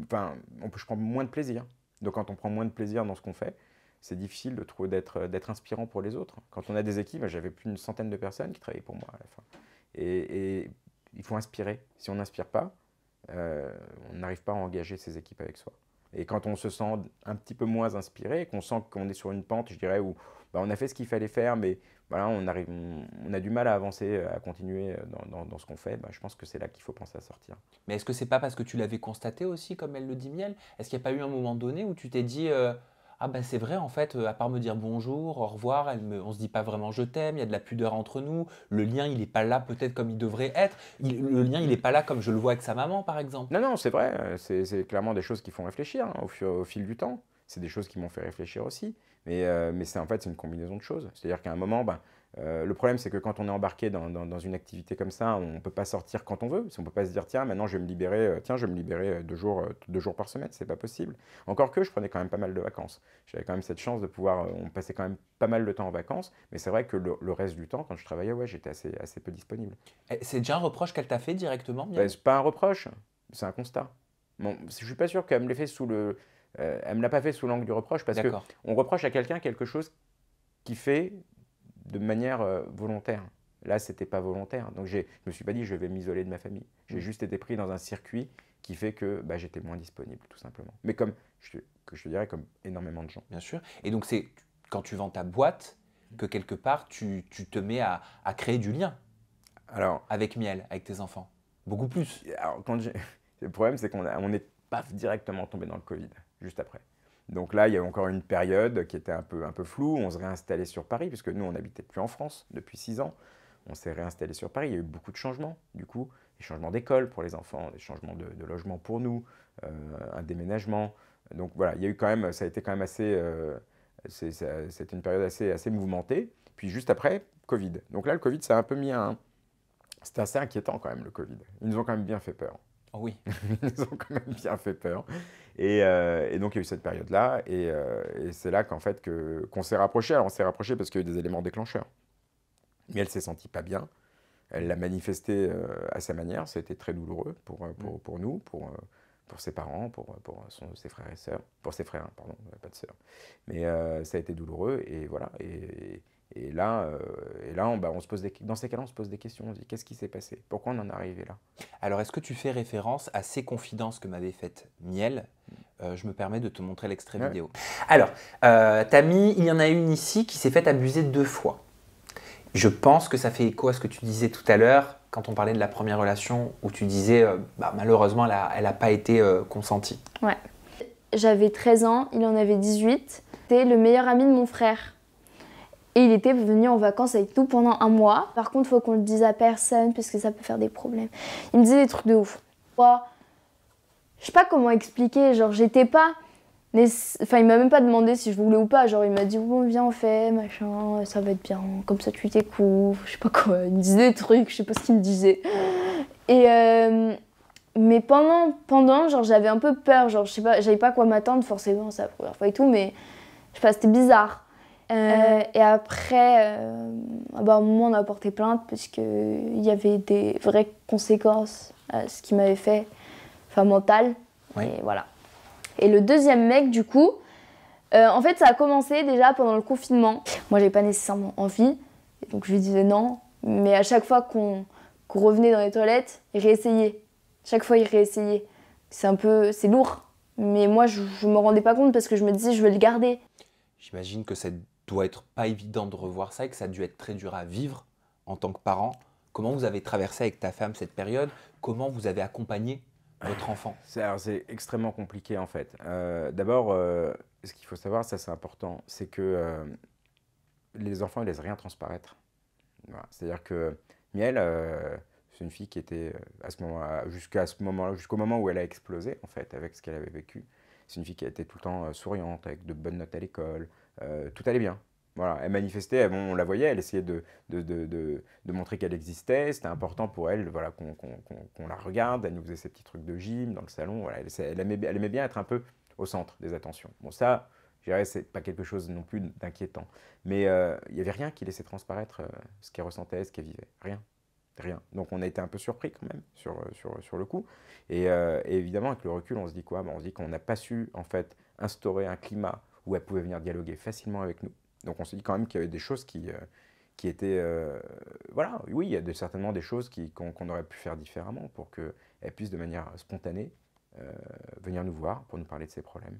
enfin, on peut, je prends moins de plaisir. Donc quand on prend moins de plaisir dans ce qu'on fait, c'est difficile de trouver d'être, euh, d'être inspirant pour les autres. Quand on a des équipes, j'avais plus d'une centaine de personnes qui travaillaient pour moi à la fin. Et, il faut inspirer. Si on n'inspire pas, euh, on n'arrive pas à engager ses équipes avec soi. Et quand on se sent un petit peu moins inspiré, qu'on sent qu'on est sur une pente, je dirais, où bah, on a fait ce qu'il fallait faire, mais on, a du mal à avancer, à continuer euh, dans, ce qu'on fait, bah, je pense que c'est là qu'il faut penser à sortir. Mais est-ce que c'est pas parce que tu l'avais constaté aussi, comme elle le dit Miel Est-ce qu'il n'y a pas eu un moment donné où tu t'es dit euh, Ah bah c'est vrai, en fait, euh, à part me dire bonjour, au revoir, elle me, on se dit pas vraiment je t'aime, il y a de la pudeur entre nous, le lien il n'est pas là peut-être comme il devrait être, le lien il n'est pas là comme je le vois avec sa maman par exemple Non, non, c'est vrai, c'est clairement des choses qui font réfléchir hein, au, fil du temps, c'est des choses qui m'ont fait réfléchir aussi. Mais, euh, mais c'est en fait une combinaison de choses. C'est-à-dire qu'à un moment, bah, euh, le problème, c'est que quand on est embarqué dans, dans, une activité comme ça, on ne peut pas sortir quand on veut. On ne peut pas se dire, tiens, maintenant, je vais me libérer, euh, tiens, je vais me libérer deux jours, deux jours par semaine. C'est pas possible. Encore que je prenais quand même pas mal de vacances. J'avais quand même cette chance de pouvoir. on passait quand même pas mal de temps en vacances. Mais c'est vrai que le, reste du temps, quand je travaillais, ouais, j'étais assez, assez peu disponible. C'est déjà un reproche qu'elle t'a fait directement ben, C'est pas un reproche. C'est un constat. Bon, je ne suis pas sûr qu'elle me l'ait fait sous le. Euh, elle me l'a pas fait sous l'angle du reproche parce qu'on reproche à quelqu'un quelque chose qui fait de manière euh, volontaire. Là, ce c'était pas volontaire. Donc, je me suis pas dit je vais m'isoler de ma famille. J'ai mm. juste été pris dans un circuit qui fait que bah, j'étais moins disponible, tout simplement. Mais comme je, que je te dirais, comme énormément de gens. Bien sûr. Et donc, c'est quand tu vends ta boîte que quelque part tu, te mets à, créer du lien. Alors, avec miel, avec tes enfants, beaucoup plus. quand le problème, c'est qu'on on est directement tombé dans le Covid juste après. Donc là, il y a encore une période qui était un peu, un peu floue. On se réinstallait sur Paris, puisque nous, on n'habitait plus en France depuis six ans. On s'est réinstallé sur Paris. Il y a eu beaucoup de changements, du coup. Des changements d'école pour les enfants, des changements de, logement pour nous, euh, un déménagement. Donc voilà, il y a eu quand même, ça a été quand même assez... Euh, c'est une période assez, assez mouvementée. Puis juste après, Covid. Donc là, le Covid, ça a un peu mis un... C'était assez inquiétant quand même, le Covid. Ils nous ont quand même bien fait peur. Oh oui. <laughs> Ils nous ont quand même bien fait peur. Euh, et, donc, il y a eu cette période-là. Et, euh, c'est là qu'en fait, qu'on s'est rapproché. Alors, on s'est rapproché parce qu'il y a eu des éléments déclencheurs. Mais elle s'est sentie pas bien. Elle l'a manifesté euh, à sa manière. C'était très douloureux pour, mm. pour, nous, pour, pour ses parents, pour, pour ses frères et sœurs. Pour ses frères, hein, pardon, pas de sœurs. Mais ça a été douloureux. Et voilà. Et, et là, euh, et là on, bah, se pose dans ces cas-là, on se pose des questions. On se dit qu'est-ce qui s'est passé Pourquoi on en est arrivé là Alors, est-ce que tu fais référence à ces confidences que m'avait faites Miel mm. euh, Je me permets de te montrer l'extrait vidéo. Alors, euh, Tammy, il y en a une ici qui s'est faite abuser deux fois. Je pense que ça fait écho à ce que tu disais tout à l'heure quand on parlait de la première relation où tu disais euh, bah, malheureusement, elle n'a pas été consentie. Ouais. J'avais 13 ans, il en avait 18. C'était le meilleur ami de mon frère. Et il était venu en vacances avec tout pendant un mois. Par contre, faut qu'on le dise à personne parce que ça peut faire des problèmes. Il me disait des trucs de ouf. je sais pas comment expliquer, genre j'étais pas. Enfin, il m'a même pas demandé si je voulais ou pas. Genre, il m'a dit, bon, viens, on fait, machin, ça va être bien, comme ça tu t'écoutes, je sais pas quoi. Il me disait des trucs, je sais pas ce qu'il me disait. Et. Euh, mais pendant, pendant genre, j'avais un peu peur, genre, je sais pas, j'avais pas quoi m'attendre forcément, Sa la première fois et tout, mais je sais pas, c'était bizarre. Euh, euh. Et après, à euh, bah, moment, on a porté plainte parce qu'il y avait des vraies conséquences à ce qu'il m'avait fait, enfin mental. Et voilà. Et le deuxième mec, du coup, en fait, ça a commencé déjà pendant le confinement. Moi, j'avais pas nécessairement envie, donc je lui disais non. Mais à chaque fois qu'on revenait dans les toilettes, il réessayait. Chaque fois, il réessayait. C'est un peu, c'est lourd. Mais moi, je, me rendais pas compte parce que je me disais, je vais le garder. J'imagine que cette doit être pas évident de revoir ça et que ça a dû être très dur à vivre en tant que parent. Comment vous avez traversé avec ta femme cette période Comment vous avez accompagné votre enfant C'est extrêmement compliqué en fait. Euh, d'abord, euh, ce qu'il faut savoir, ça c'est important, c'est que euh, les enfants ne laissent rien transparaître. C'est-à-dire que Miel, c'est une fille qui était à ce moment jusqu'à ce moment-là, jusqu'au moment où elle a explosé en fait avec ce qu'elle avait vécu. C'est une fille qui a été tout le temps souriante, avec de bonnes notes à l'école, euh, tout allait bien. elle manifestait, on la voyait, elle essayait de, montrer qu'elle existait, c'était important pour elle voilà, qu'on la regarde, elle nous faisait ses petits trucs de gym dans le salon, elle, aimait, bien être un peu au centre des attentions. Bon ça, je dirais, c'est pas quelque chose non plus d'inquiétant, mais euh, il n'y avait rien qui laissait transparaître euh, ce qu'elle ressentait, ce qu'elle vivait, rien. Rien. Donc on a été un peu surpris quand même sur, le coup. Et, évidemment, avec le recul, on se dit quoi bah, On se dit qu'on n'a pas su en fait instaurer un climat où elle pouvait venir dialoguer facilement avec nous. Donc on se dit quand même qu'il y avait des choses qui, euh, qui étaient... Euh, voilà, oui, il y a certainement des choses qu'on aurait pu faire différemment pour qu'elle puisse de manière spontanée euh, venir nous voir pour nous parler de ses problèmes.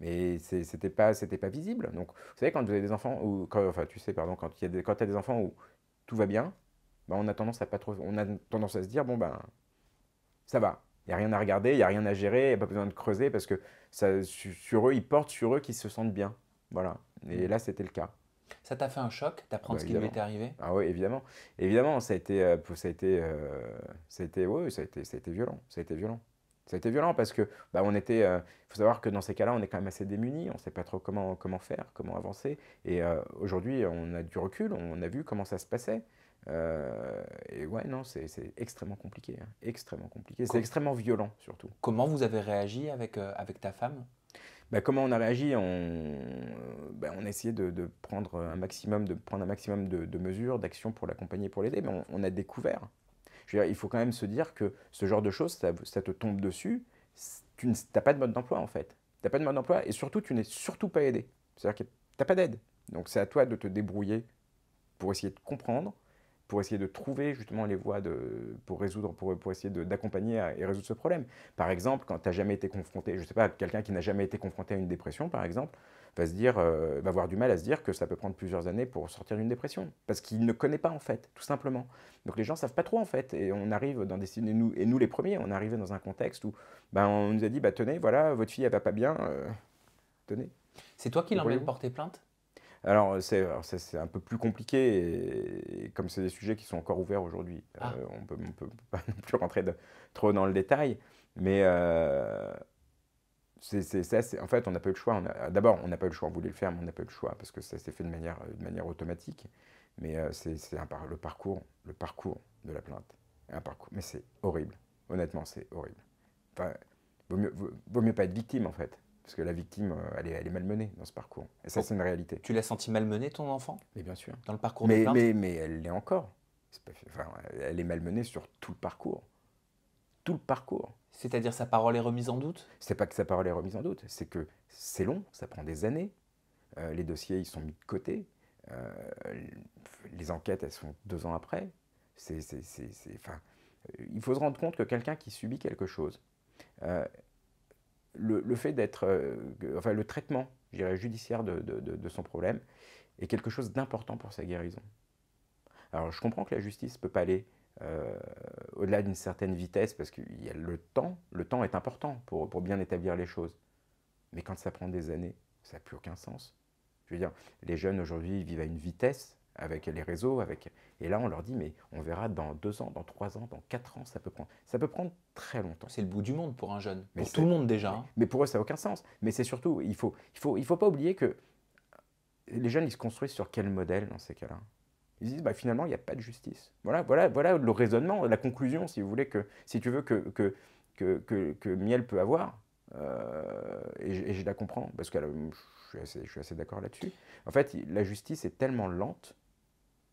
Mais c'était pas, pas visible. Donc, vous savez, quand vous avez des enfants, ou enfin, tu sais, pardon, quand il y a as des enfants où tout va bien, ben, on a tendance à pas trop, on a tendance à se dire, bon ben, ça va, il n'y a rien à regarder, il n'y a rien à gérer, il n'y a pas besoin de creuser parce que sur eux, ils portent sur eux qu'ils se sentent bien. Voilà. Et mm. là, c'était le cas. Ça t'a fait un choc d'apprendre bah, ce qui lui était arrivé Ah oui, évidemment. Évidemment, ça a été, ça a été, violent. Ça a été violent. Ça a été violent parce que bah, on était. Il euh, faut savoir que dans ces cas-là, on est quand même assez démunis. On ne sait pas trop comment, comment faire, comment avancer. Et euh, aujourd'hui, on a du recul. On a vu comment ça se passait. Euh, et ouais, non, c'est extrêmement compliqué, hein. extrêmement compliqué. C'est extrêmement violent surtout. Comment vous avez réagi avec, euh, avec ta femme bah, comment on a réagi euh, bah, On, a essayé de, prendre un maximum de prendre un maximum de, mesures, d'actions pour l'accompagner, pour l'aider. Mais on, a découvert. Je veux dire, il faut quand même se dire que ce genre de choses, ça, ça te tombe dessus. Tu n'as pas de mode d'emploi en fait. Tu n'as pas de mode d'emploi et surtout, tu n'es surtout pas aidé. C'est-à-dire que tu n'as pas d'aide. Donc c'est à toi de te débrouiller pour essayer de comprendre, pour essayer de trouver justement les voies de, pour résoudre, pour, pour essayer d'accompagner et résoudre ce problème. Par exemple, quand tu n'as jamais été confronté, je ne sais pas, quelqu'un qui n'a jamais été confronté à une dépression, par exemple, va se dire, euh, va avoir du mal à se dire que ça peut prendre plusieurs années pour sortir d'une dépression, parce qu'il ne connaît pas en fait, tout simplement. Donc les gens savent pas trop en fait, et on arrive dans des nous, les premiers, on arrivait dans un contexte où ben, on nous a dit, bah tenez, voilà, votre fille elle va pas bien, euh, tenez. C'est toi qui l'emmène porter plainte alors, c'est un peu plus compliqué, comme c'est des sujets qui sont encore ouverts aujourd'hui, ah. euh, on ne peut pas <laughs> non plus rentrer trop dans le détail, mais euh, c'est en fait, on n'a pas eu le choix. D'abord, on n'a pas eu le choix, on voulait le faire, mais on n'a pas eu le choix, parce que ça s'est fait de manière, automatique, mais euh, c'est le parcours, le parcours de la plainte. Un parcours, mais c'est horrible, honnêtement, c'est horrible. vaut mieux, vaut mieux pas être victime, en fait. Parce que la victime, euh, elle est, malmenée dans ce parcours. Et ça, c'est une réalité. Tu l'as senti malmenée, ton enfant Mais bien sûr. Dans le parcours mais, de plainte mais, mais elle l'est encore. elle est malmenée sur tout le parcours. Tout le parcours. C'est-à-dire sa parole est remise en doute C'est pas que sa parole est remise en doute, c'est que c'est long, ça prend des années. Euh, les dossiers, ils sont mis de côté. Euh, les enquêtes, elles sont deux ans après. C'est, enfin, il faut se rendre compte que quelqu'un qui subit quelque chose, le, fait d'être, euh, le traitement, judiciaire de, son problème est quelque chose d'important pour sa guérison. Alors je comprends que la justice ne peut pas aller euh, au-delà d'une certaine vitesse parce qu'il y a le temps, le temps est important pour, pour bien établir les choses. Mais quand ça prend des années, ça n'a plus aucun sens. Je veux dire, les jeunes aujourd'hui vivent à une vitesse avec les réseaux, avec... et là on leur dit mais on verra dans deux ans, dans trois ans, dans quatre ans, ça peut prendre, ça peut prendre très longtemps. C'est le bout du monde pour un jeune, pour tout le monde déjà. Hein. Mais, pour eux ça n'a aucun sens. Mais c'est surtout, il faut, il faut, il faut pas oublier que les jeunes ils se construisent sur quel modèle dans ces cas-là. Ils disent bah, finalement il n'y a pas de justice. Voilà, voilà, voilà le raisonnement, la conclusion si vous voulez que si tu veux que que, que, que, miel peut avoir. Euh, et, je, la comprends parce que euh, je suis assez d'accord là-dessus. En fait, la justice est tellement lente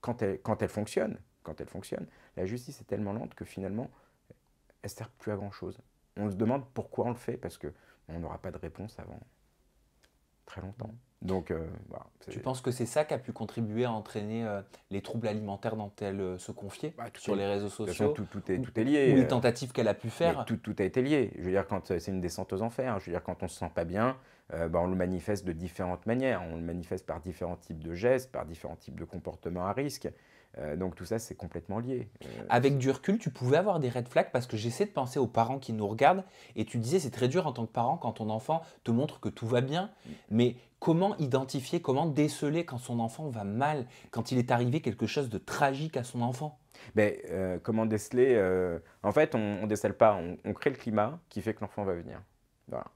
quand elle, quand elle fonctionne, quand elle fonctionne, la justice est tellement lente que finalement, elle ne sert plus à grand-chose. On se demande pourquoi on le fait, parce qu'on n'aura pas de réponse avant très longtemps. Mm. Donc, euh, bah, tu penses que c'est ça qui a pu contribuer à entraîner euh, les troubles alimentaires dont elle euh, se confiait bah, sur les réseaux sociaux tout, est, tout est lié. Ou les tentatives qu'elle a pu faire tout, a été lié. Je veux dire, quand c'est une descente aux enfers, hein. je veux dire, quand on se sent pas bien, bah, on le manifeste de différentes manières. On le manifeste par différents types de gestes, par différents types de comportements à risque. Euh, donc tout ça, c'est complètement lié. Euh, Avec du recul, tu pouvais avoir des red flags parce que j'essaie de penser aux parents qui nous regardent et tu disais c'est très dur en tant que parent quand ton enfant te montre que tout va bien, mm. mais comment identifier, comment déceler quand son enfant va mal, quand il est arrivé quelque chose de tragique à son enfant ben, euh, Comment déceler En fait, on ne décèle pas, on crée le climat qui fait que l'enfant va venir.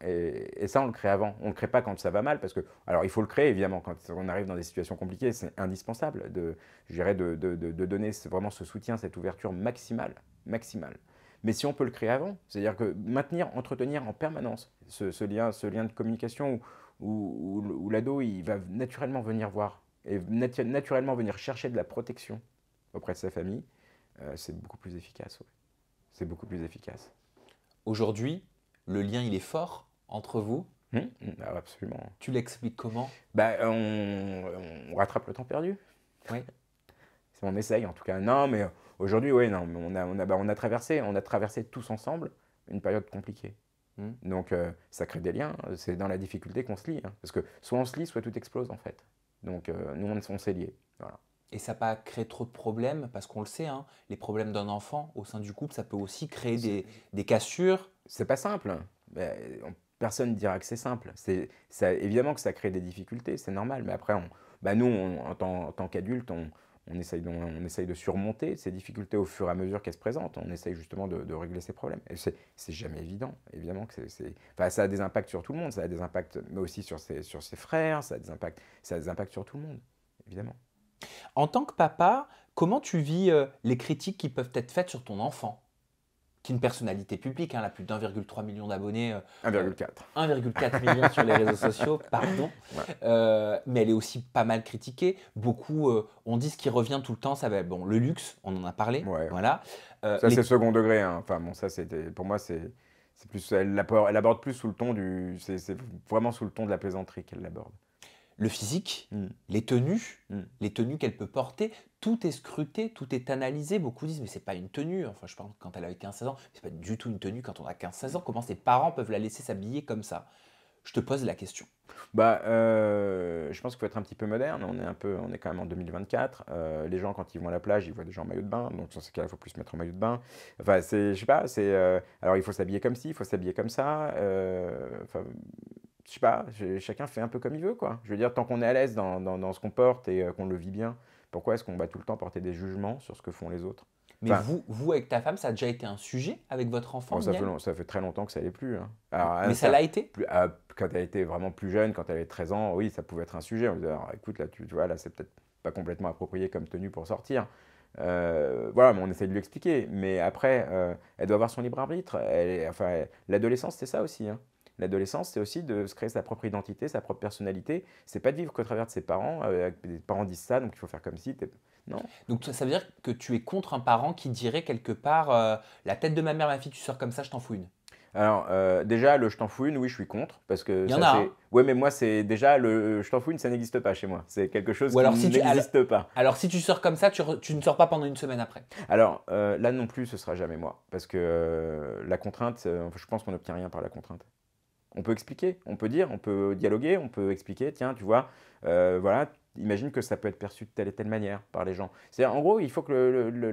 Et, ça, on le crée avant. On ne le crée pas quand ça va mal, parce que, alors il faut le créer évidemment, quand on arrive dans des situations compliquées, c'est indispensable de, de, de, de, donner vraiment ce soutien, cette ouverture maximale, maximale. Mais si on peut le créer avant, c'est-à-dire que maintenir, entretenir en permanence ce, lien, ce lien de communication où, où, l'ado, il va naturellement venir voir et naturellement venir chercher de la protection auprès de sa famille, euh, c'est beaucoup plus efficace. C'est beaucoup plus efficace. Aujourd'hui, le lien, il est fort entre vous mmh, mmh, bah Absolument. Tu l'expliques comment bah, on, rattrape le temps perdu. Oui. <laughs> on essaye en tout cas. Non, mais aujourd'hui, oui, non, on a, on, a, bah, on a traversé, on a traversé tous ensemble une période compliquée. Mmh. Donc euh, ça crée des liens. Euh, c'est dans la difficulté qu'on se lie, hein, parce que soit on se lie, soit tout explose en fait. Donc euh, nous, on, on s'est liés. Voilà. Et ça pas créé trop de problèmes, parce qu'on le sait, hein, les problèmes d'un enfant au sein du couple, ça peut aussi créer des, des cassures. C'est pas simple. Personne ne dira que c'est simple. évidemment que ça crée des difficultés, c'est normal. Mais après, bah nous, en tant, tant qu'adultes, on, essaye de, on de surmonter ces difficultés au fur et à mesure qu'elles se présentent. On essaye justement de, régler ces problèmes. C'est jamais évident, évidemment. que c'est, enfin, Ça a des impacts sur tout le monde, ça a des impacts, mais aussi sur ses, sur ses frères, ça a, des impacts, ça a des impacts sur tout le monde, évidemment. En tant que papa, comment tu vis euh, les critiques qui peuvent être faites sur ton enfant qui est une personnalité publique, hein, a plus d'1,3 million d'abonnés. 1,4. 1,4 million sur les réseaux sociaux, <laughs> pardon. Euh, mais elle est aussi pas mal critiquée. Beaucoup, euh, on dit ce qui revient tout le temps, ça va bon, le luxe, on en a parlé. Voilà. ça, c'est second degré. Hein. Enfin, bon, ça, c'était, pour moi, c'est, plus, elle aborde, plus sous le ton du. C'est, vraiment sous le ton de la plaisanterie qu'elle l'aborde le physique, mm. les tenues, mm. les tenues qu'elle peut porter, tout est scruté, tout est analysé. Beaucoup disent mais c'est pas une tenue. Enfin, je parle quand elle avait 15-16 ans, c'est pas du tout une tenue quand on a 15-16 ans. Comment ses parents peuvent la laisser s'habiller comme ça Je te pose la question. Bah, euh, je pense qu'il faut être un petit peu moderne. On est un peu, on est quand même en 2024. Euh, les gens quand ils vont à la plage, ils voient des gens en maillot de bain. Donc dans ces cas faut plus mettre en maillot de bain. Enfin, c'est, je sais pas, c'est. Euh, alors il faut s'habiller comme ci, il faut s'habiller comme ça. Enfin je sais pas, chacun fait un peu comme il veut, quoi. Je veux dire, tant qu'on est à l'aise dans, dans, ce qu'on porte et euh, qu'on le vit bien, pourquoi est-ce qu'on va tout le temps porter des jugements sur ce que font les autres Mais vous, vous, avec ta femme, ça a déjà été un sujet avec votre enfant oh, ça, fait très longtemps que ça n'est plus. Hein. Mais hein, ça, l'a été ah, Quand elle était vraiment plus jeune, quand elle avait 13 ans, oui, ça pouvait être un sujet. On disait, ah, écoute, là, tu, vois, là, c'est peut-être pas complètement approprié comme tenue pour sortir. Euh, voilà, mais on essaie de lui expliquer. Mais après, euh, elle doit avoir son libre arbitre. enfin, l'adolescence, c'est ça aussi. Hein. L'adolescence, c'est aussi de se créer sa propre identité, sa propre personnalité. C'est pas de vivre qu'au travers de ses parents. les euh, parents disent ça, donc il faut faire comme si. Non. Donc ça veut dire que tu es contre un parent qui dirait quelque part euh, la tête de ma mère, ma fille, tu sors comme ça, je t'en fous une. Alors, euh, déjà, le je t'en fous une, oui, je suis contre. Parce que. Il y en a. Hein. Ouais, mais moi, c'est déjà le je t'en fous une, ça n'existe pas chez moi. C'est quelque chose alors qui si n'existe tu... pas. Alors, si tu sors comme ça, tu, ne sors pas pendant une semaine après. Alors, là non plus, ce sera jamais moi. Parce que la contrainte, je pense qu'on n'obtient rien par la contrainte. On peut expliquer, on peut dire, on peut dialoguer, on peut expliquer, tiens, tu vois, euh, voilà, imagine que ça peut être perçu de telle et telle manière par les gens. cest en gros, il faut que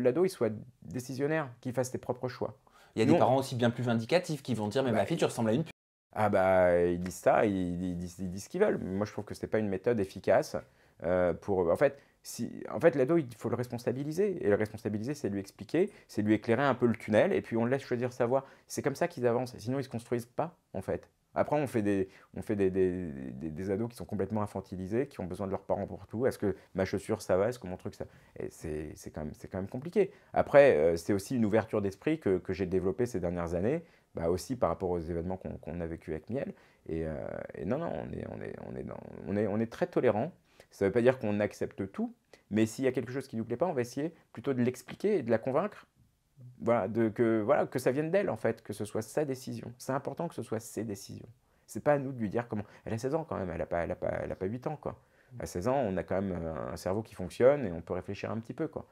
l'ado il soit décisionnaire, qu'il fasse ses propres choix. Il y a des parents aussi bien plus vindicatifs qui vont dire Mais ma bah, fille, tu ressembles à une pute. Ah, bah, ils disent ça, ils, disent, ce qu'ils veulent. Moi, je trouve que ce n'est pas une méthode efficace euh, pour. En fait, si, en fait, l'ado, il faut le responsabiliser. Et le responsabiliser, c'est lui expliquer, c'est lui éclairer un peu le tunnel, et puis on le laisse choisir sa voie. C'est comme ça qu'ils avancent. Sinon, ils ne se construisent pas, en fait. Après, on fait, des, ados qui sont complètement infantilisés, qui ont besoin de leurs parents pour tout. Est-ce que ma chaussure, ça va Est-ce que mon truc, ça C'est quand, même, compliqué. Après, euh, c'est aussi une ouverture d'esprit que, j'ai développée ces dernières années, bah aussi par rapport aux événements qu'on a vécu avec Miel. Euh, et, non, non, on est, on est, on est très tolérant. Ça ne veut pas dire qu'on accepte tout, mais s'il y a quelque chose qui ne nous plaît pas, on va essayer plutôt de l'expliquer et de la convaincre voilà, de, que, voilà, que ça vienne d'elle, en fait, que ce soit sa décision. C'est important que ce soit ses décisions. C'est pas à nous de lui dire comment. Elle a 16 ans quand même, elle n'a pas, elle a pas, pas 8 ans, quoi. À 16 ans, on a quand même euh, un cerveau qui fonctionne et on peut réfléchir un petit peu, quoi.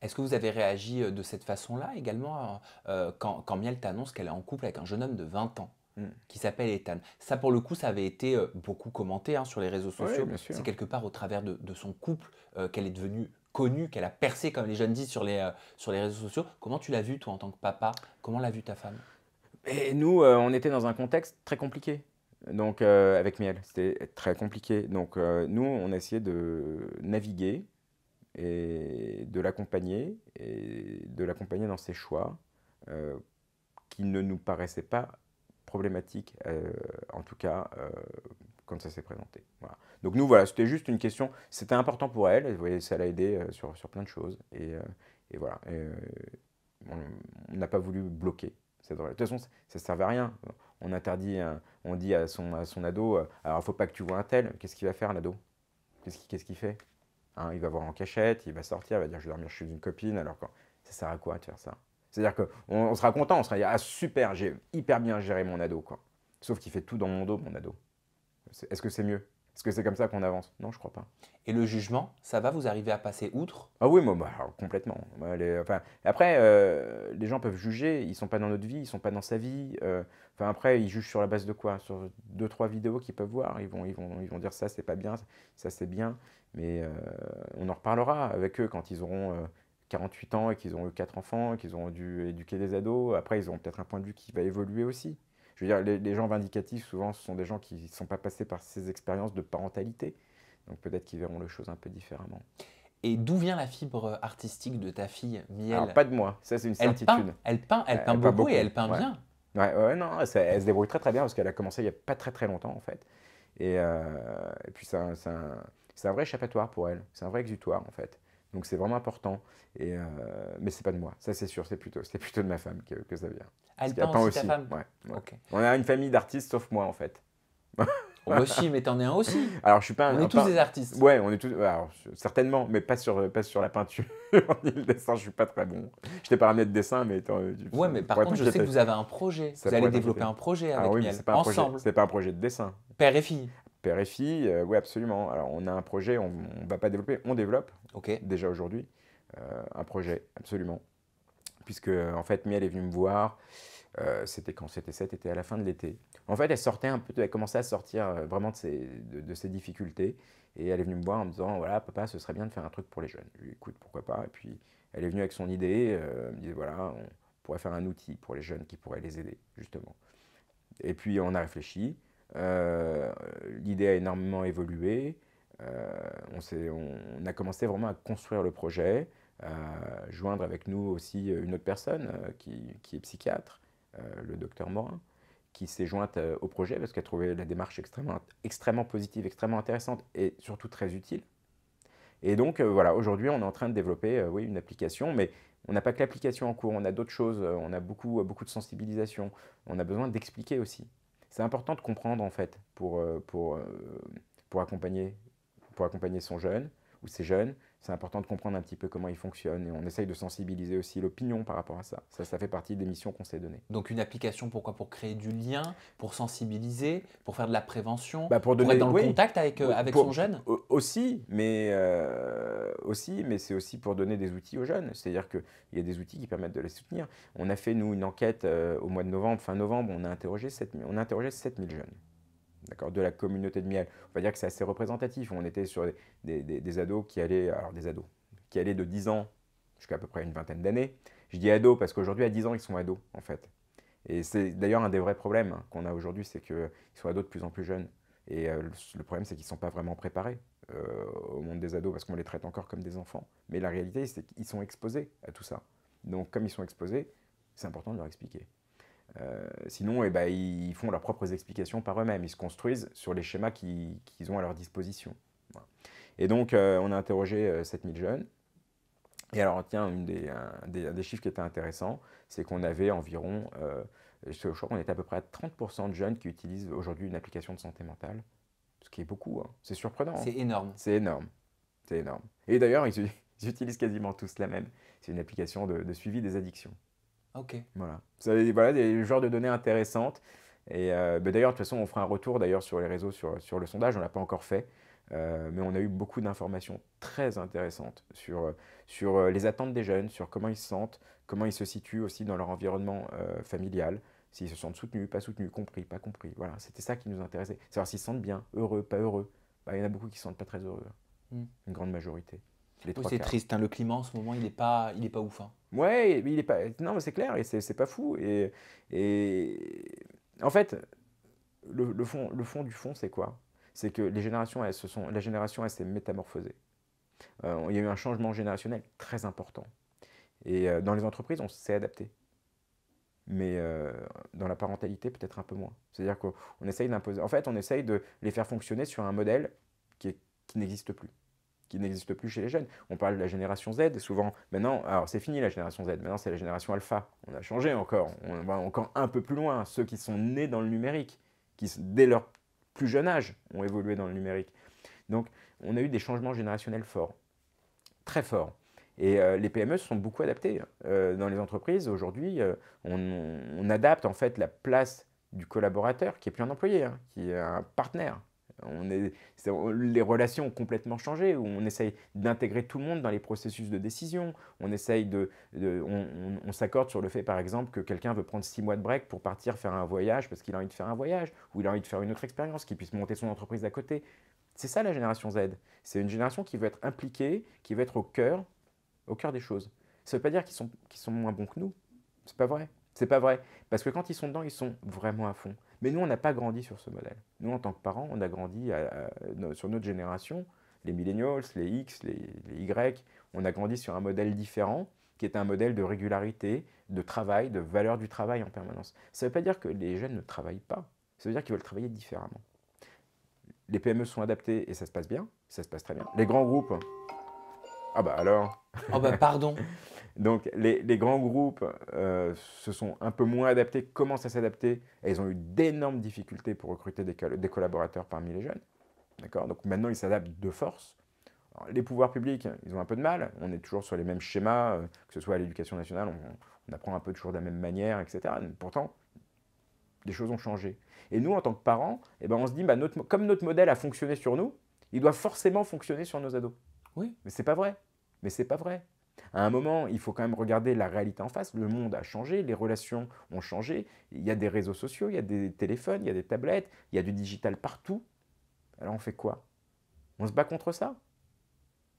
Est-ce que vous avez réagi euh, de cette façon-là également euh, quand, quand Miel t'annonce qu'elle est en couple avec un jeune homme de 20 ans hmm. qui s'appelle Ethan. Ça, pour le coup, ça avait été beaucoup commenté hein, sur les réseaux sociaux. c'est quelque part au travers de, son couple qu'elle est devenue qu'elle a percé, comme les jeunes disent, sur les, euh, sur les réseaux sociaux. Comment tu l'as vu toi, en tant que papa Comment l'a vu ta femme Et nous, euh, on était dans un contexte très compliqué. Donc, euh, avec Miel, c'était très compliqué. Donc, nous, on essayait de naviguer et de l'accompagner, et de l'accompagner dans ses choix qui ne nous paraissaient pas problématique, euh, en tout cas, euh, quand ça s'est présenté. Donc nous, voilà, c'était juste une question, c'était important pour elle, vous voyez, ça l'a aidé euh, sur, sur, plein de choses, et, voilà. on n'a pas voulu bloquer De toute façon, ça ne servait à rien. On interdit, on dit à son, à son ado, alors il faut pas que tu vois un tel, qu'est-ce qu'il va faire l'ado Qu'est-ce qu'il fait hein, Il va voir en cachette, il va sortir, il va dire je vais dormir chez une copine, alors ça sert à quoi de faire ça c'est-à-dire qu'on on sera content, on sera ah, super, j'ai hyper bien géré mon ado. Quoi. Sauf qu'il fait tout dans mon dos, mon ado. Est-ce que c'est mieux Est-ce que c'est comme ça qu'on avance Non, je crois pas. Et le jugement, ça va Vous arriver à passer outre Ah oui, moi, bah, complètement. enfin, après, euh, les gens peuvent juger, ils sont pas dans notre vie, ils sont pas dans sa vie. Euh, enfin, après, ils jugent sur la base de quoi Sur deux, trois vidéos qu'ils peuvent voir. Ils vont, ils vont, ils vont dire ça, c'est pas bien, ça, c'est bien. Mais euh, on en reparlera avec eux quand ils auront 48 ans et qu'ils ont eu quatre enfants, qu'ils ont dû éduquer des ados. Après, ils ont peut-être un point de vue qui va évoluer aussi. Je veux dire, les, gens vindicatifs, souvent, ce sont des gens qui ne sont pas passés par ces expériences de parentalité. Donc peut-être qu'ils verront les choses un peu différemment. Et d'où vient la fibre artistique de ta fille, Miel Pas de moi, ça c'est une elle certitude. elle peint, elle, peint, beaucoup, et elle peint bien. Ouais, non, elle se débrouille très très bien parce qu'elle a commencé il n'y a pas très très longtemps en fait. Et, euh, puis c'est un, un, vrai échappatoire pour elle, c'est un vrai exutoire en fait. Donc c'est vraiment important. Et, euh, mais c'est pas de moi, ça c'est sûr, c'est plutôt, plutôt de ma femme que, ça vient. Elle peint, aussi, femme ouais, On a une famille d'artistes sauf moi en fait. <laughs> moi aussi, mais t'en es un aussi. Alors je suis pas. On est tous des artistes. Ouais, on est tous. Alors, certainement, mais pas sur, pas sur la peinture. <laughs> le dessin, je suis pas très bon. Je t'ai pas ramené de dessin, mais. Ouais, mais par contre, je sais que vous avez un projet. vous allez développer un projet ah avec ensemble. C'est pas un projet de dessin. Père et fille. Vérifie, euh, oui, absolument. Alors, on a un projet, on ne va pas développer, on développe déjà aujourd'hui euh, un projet, absolument. Puisque, en fait, Miel est venue me voir, euh, c'était quand c'était cet été, à la fin de l'été. En fait, elle sortait un peu, elle commençait à sortir vraiment de ses, de, difficultés. Et elle est venue me voir en me disant Voilà, papa, ce serait bien de faire un truc pour les jeunes. Je lui écoute, pourquoi pas Et puis, elle est venue avec son idée, elle me disait Voilà, on pourrait faire un outil pour les jeunes qui pourrait les aider, justement. Et puis, on a réfléchi. Euh, l'idée a énormément évolué. Euh, on, a commencé vraiment à construire le projet, à joindre avec nous aussi une autre personne euh, qui, est psychiatre, le docteur Morin qui s'est jointe au projet parce qu'elle trouvait la démarche extrêmement, extrêmement positive, extrêmement intéressante et surtout très utile. Et donc voilà, aujourd'hui on est en train de développer oui, une application, mais on n'a pas que l'application en cours, on a d'autres choses, on a beaucoup, beaucoup de sensibilisation, on a besoin d'expliquer aussi. C'est important de comprendre en fait pour, euh, euh, pour, accompagner, pour accompagner son jeune ou ses jeunes c'est important de comprendre un petit peu comment ils fonctionnent et on essaye de sensibiliser aussi l'opinion par rapport à ça. Ça, ça fait partie des missions qu'on s'est données. Donc une application pourquoi Pour créer du lien, pour sensibiliser, pour faire de la prévention, bah, pour, donner, être dans le contact avec, euh, avec son jeune Aussi, mais, euh, aussi, mais c'est aussi pour donner des outils aux jeunes. C'est-à-dire qu'il y a des outils qui permettent de les soutenir. On a fait, nous, une enquête euh, au mois de novembre, fin novembre, on a interrogé on a interrogé 7000 jeunes d'accord, de la communauté de miel. On va dire que c'est assez représentatif. On était sur des, ados qui allaient, des ados, qui allaient de 10 ans jusqu'à à peu près une vingtaine d'années. Je dis ados parce qu'aujourd'hui, à 10 ans, ils sont ados, en fait. Et c'est d'ailleurs un des vrais problèmes qu'on a aujourd'hui, c'est qu'ils sont ados de plus en plus jeunes. Et euh, le problème, c'est qu'ils ne sont pas vraiment préparés euh, au monde des ados parce qu'on les traite encore comme des enfants. Mais la réalité, c'est qu'ils sont exposés à tout ça. Donc, comme ils sont exposés, c'est important de leur expliquer. Euh, sinon, eh ben, ils font leurs propres explications par eux-mêmes. Ils se construisent sur les schémas qu'ils ont à leur disposition. Et donc, euh, on a interrogé 7000 euh, jeunes. Et alors, tiens, une des, un, des, chiffres qui était intéressant, c'est qu'on avait environ, je crois qu'on est à peu près à 30% de jeunes qui utilisent aujourd'hui une application de santé mentale, ce qui est beaucoup. Hein. C'est surprenant. Hein. C'est énorme. C'est énorme. C'est énorme. Et d'ailleurs, <laughs> ils, utilisent quasiment tous la même. C'est une application de suivi des addictions. Ok. Voilà. C'est voilà, des genres de données intéressantes. Et euh, bah, d'ailleurs, de toute façon, on fera un retour d'ailleurs sur les réseaux sur, sur le sondage. On ne l'a pas encore fait. Euh, mais on a eu beaucoup d'informations très intéressantes sur, sur euh, les attentes des jeunes, sur comment ils se sentent, comment ils se situent aussi dans leur environnement familial, s'ils se sentent soutenus, pas soutenus, compris, pas compris. Voilà, c'était ça qui nous intéressait. Savoir s'ils se sentent bien, heureux, pas heureux. Bah, il y en a beaucoup qui ne se sentent pas très heureux. Hein. Hmm. Une grande majorité. c'est triste, hein. le climat en ce moment, il n'est pas, il est pas ouf. Hein. Ouais, il est pas. Non, c'est clair, et c'est pas fou. Et, et en fait, le, fond, le fond du fond, c'est quoi C'est que les générations, elles se sont, la génération, elle s'est métamorphosée. Euh, il y a eu un changement générationnel très important. Et euh, dans les entreprises, on s'est adapté. Mais euh, dans la parentalité, peut-être un peu moins. C'est-à-dire qu'on essaye d'imposer. En fait, on essaye de les faire fonctionner sur un modèle qui n'existe plus qui n'existe plus chez les jeunes. On parle de la génération Z, souvent, maintenant, alors c'est fini la génération Z, maintenant c'est la génération alpha. On a changé encore, on va encore un peu plus loin, ceux qui sont nés dans le numérique, qui dès leur plus jeune âge ont évolué dans le numérique. Donc on a eu des changements générationnels forts, très forts. Et euh, les PME sont beaucoup adaptées. Euh, dans les entreprises, aujourd'hui, euh, on, adapte en fait la place du collaborateur, qui n'est plus un employé, hein, qui est un partenaire, les relations ont complètement changé, où on essaye d'intégrer tout le monde dans les processus de décision. On essaye on, s'accorde sur le fait, par exemple, que quelqu'un veut prendre six mois de break pour partir faire un voyage parce qu'il a envie de faire un voyage, ou il a envie de faire une autre expérience, qu'il puisse monter son entreprise à côté. C'est ça la génération Z. C'est une génération qui veut être impliquée, qui veut être au cœur, au cœur des choses. Ça ne veut pas dire qu'ils sont, sont moins bons que nous. C'est pas vrai. C'est pas vrai. Parce que quand ils sont dedans, ils sont vraiment à fond. Mais nous, on n'a pas grandi sur ce modèle. Nous, en tant que parents, on a grandi sur notre génération, les millennials, les X, les, Y, on a grandi sur un modèle différent qui est un modèle de régularité, de travail, de valeur du travail en permanence. Ça ne veut pas dire que les jeunes ne travaillent pas, ça veut dire qu'ils veulent travailler différemment. Les PME sont adaptées et ça se passe bien, ça se passe très bien. Les grands groupes... Hein. Ah bah alors oh bah pardon <laughs> Donc les, grands groupes euh, se sont un peu moins adaptés, commencent à s'adapter, et ils ont eu d'énormes difficultés pour recruter des, collaborateurs parmi les jeunes. D'accord Donc maintenant, ils s'adaptent de force. les pouvoirs publics, ils ont un peu de mal. On est toujours sur les mêmes schémas, euh, que ce soit à l'éducation nationale, on, apprend un peu toujours de la même manière, etc. pourtant, des choses ont changé. Et nous, en tant que parents, eh ben, on se dit, bah, comme notre modèle a fonctionné sur nous, il doit forcément fonctionner sur nos ados. Oui. Mais c'est pas vrai. Mais c'est pas vrai à un moment, il faut quand même regarder la réalité en face. Le monde a changé, les relations ont changé. Il y a des réseaux sociaux, il y a des téléphones, il y a des tablettes, il y a du digital partout. Alors on fait quoi On se bat contre ça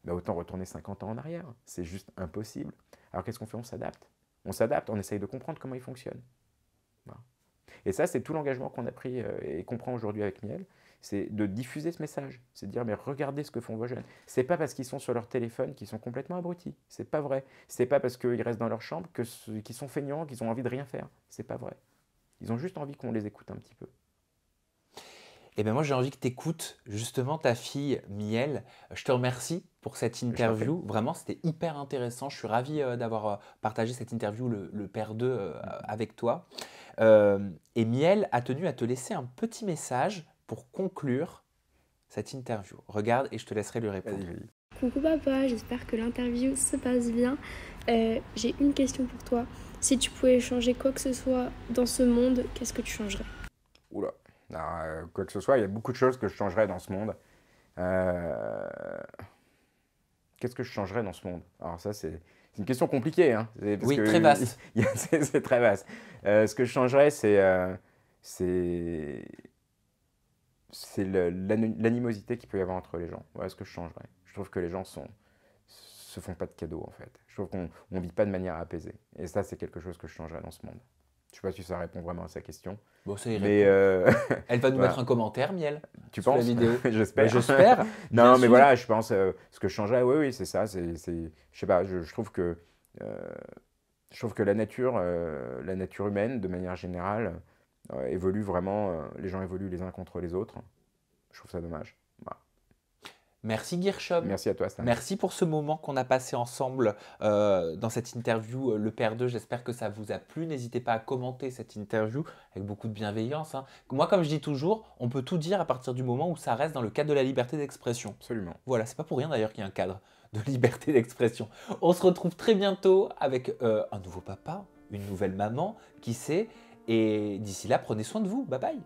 bah, Autant retourner 50 ans en arrière. C'est juste impossible. Alors qu'est-ce qu'on fait On s'adapte. On s'adapte, on essaye de comprendre comment il fonctionne. Et ça, c'est tout l'engagement qu'on a pris euh, et qu'on prend aujourd'hui avec Miel c'est de diffuser ce message. C'est de dire, mais regardez ce que font vos jeunes. C'est pas parce qu'ils sont sur leur téléphone qu'ils sont complètement abrutis. C'est pas vrai. C'est pas parce qu'ils restent dans leur chambre qu'ils sont feignants, qu'ils ont envie de rien faire. C'est pas vrai. Ils ont juste envie qu'on les écoute un petit peu. Eh bien moi j'ai envie que tu écoutes justement ta fille Miel. Je te remercie pour cette interview. Vraiment c'était hyper intéressant. Je suis ravi euh, d'avoir euh, partagé cette interview, le, Père d'eux euh, avec toi. et Miel a tenu à te laisser un petit message pour conclure cette interview Regarde et je te laisserai lui répondre. Coucou papa, j'espère que l'interview se passe bien. Euh, j'ai une question pour toi. Si tu pouvais changer quoi que ce soit dans ce monde, qu'est-ce que tu changerais Oula, euh, quoi que ce soit, il y a beaucoup de choses que je changerais dans ce monde. Euh, qu'est-ce que je changerais dans ce monde Alors ça, c'est une question compliquée. Hein oui, très vaste. <laughs> c'est très vaste. ce que je changerais, c'est... c'est c'est l'animosité qu'il peut y avoir entre les gens. Voilà ce que je changerais. Je trouve que les gens sont, se font pas de cadeaux, en fait. Je trouve qu'on ne vit pas de manière apaisée. Et ça, c'est quelque chose que je changerais dans ce monde. Je sais pas si ça répond vraiment à sa question. Bon, ça Mais euh, <laughs> Elle va nous mettre un commentaire, Miel. Tu penses la vidéo. <laughs> J'espère. Bah, <laughs> non, mais voilà, je pense que euh, ce que je changerais. Oui, oui, c'est ça. C'est, je sais pas. Je, trouve que euh, je trouve que la nature, la nature humaine, de manière générale, euh, évolue vraiment, euh, les gens évoluent les uns contre les autres. Je trouve ça dommage. Merci Gershom. Merci à toi Stan. Merci pour ce moment qu'on a passé ensemble euh, dans cette interview Le Père 2. J'espère que ça vous a plu. N'hésitez pas à commenter cette interview avec beaucoup de bienveillance. Hein. Moi, comme je dis toujours, on peut tout dire à partir du moment où ça reste dans le cadre de la liberté d'expression. Absolument. Voilà, c'est pas pour rien d'ailleurs qu'il y a un cadre de <laughs> liberté d'expression. On se retrouve très bientôt avec un nouveau papa, une nouvelle maman, qui sait et d'ici là, prenez soin de vous. Bye bye.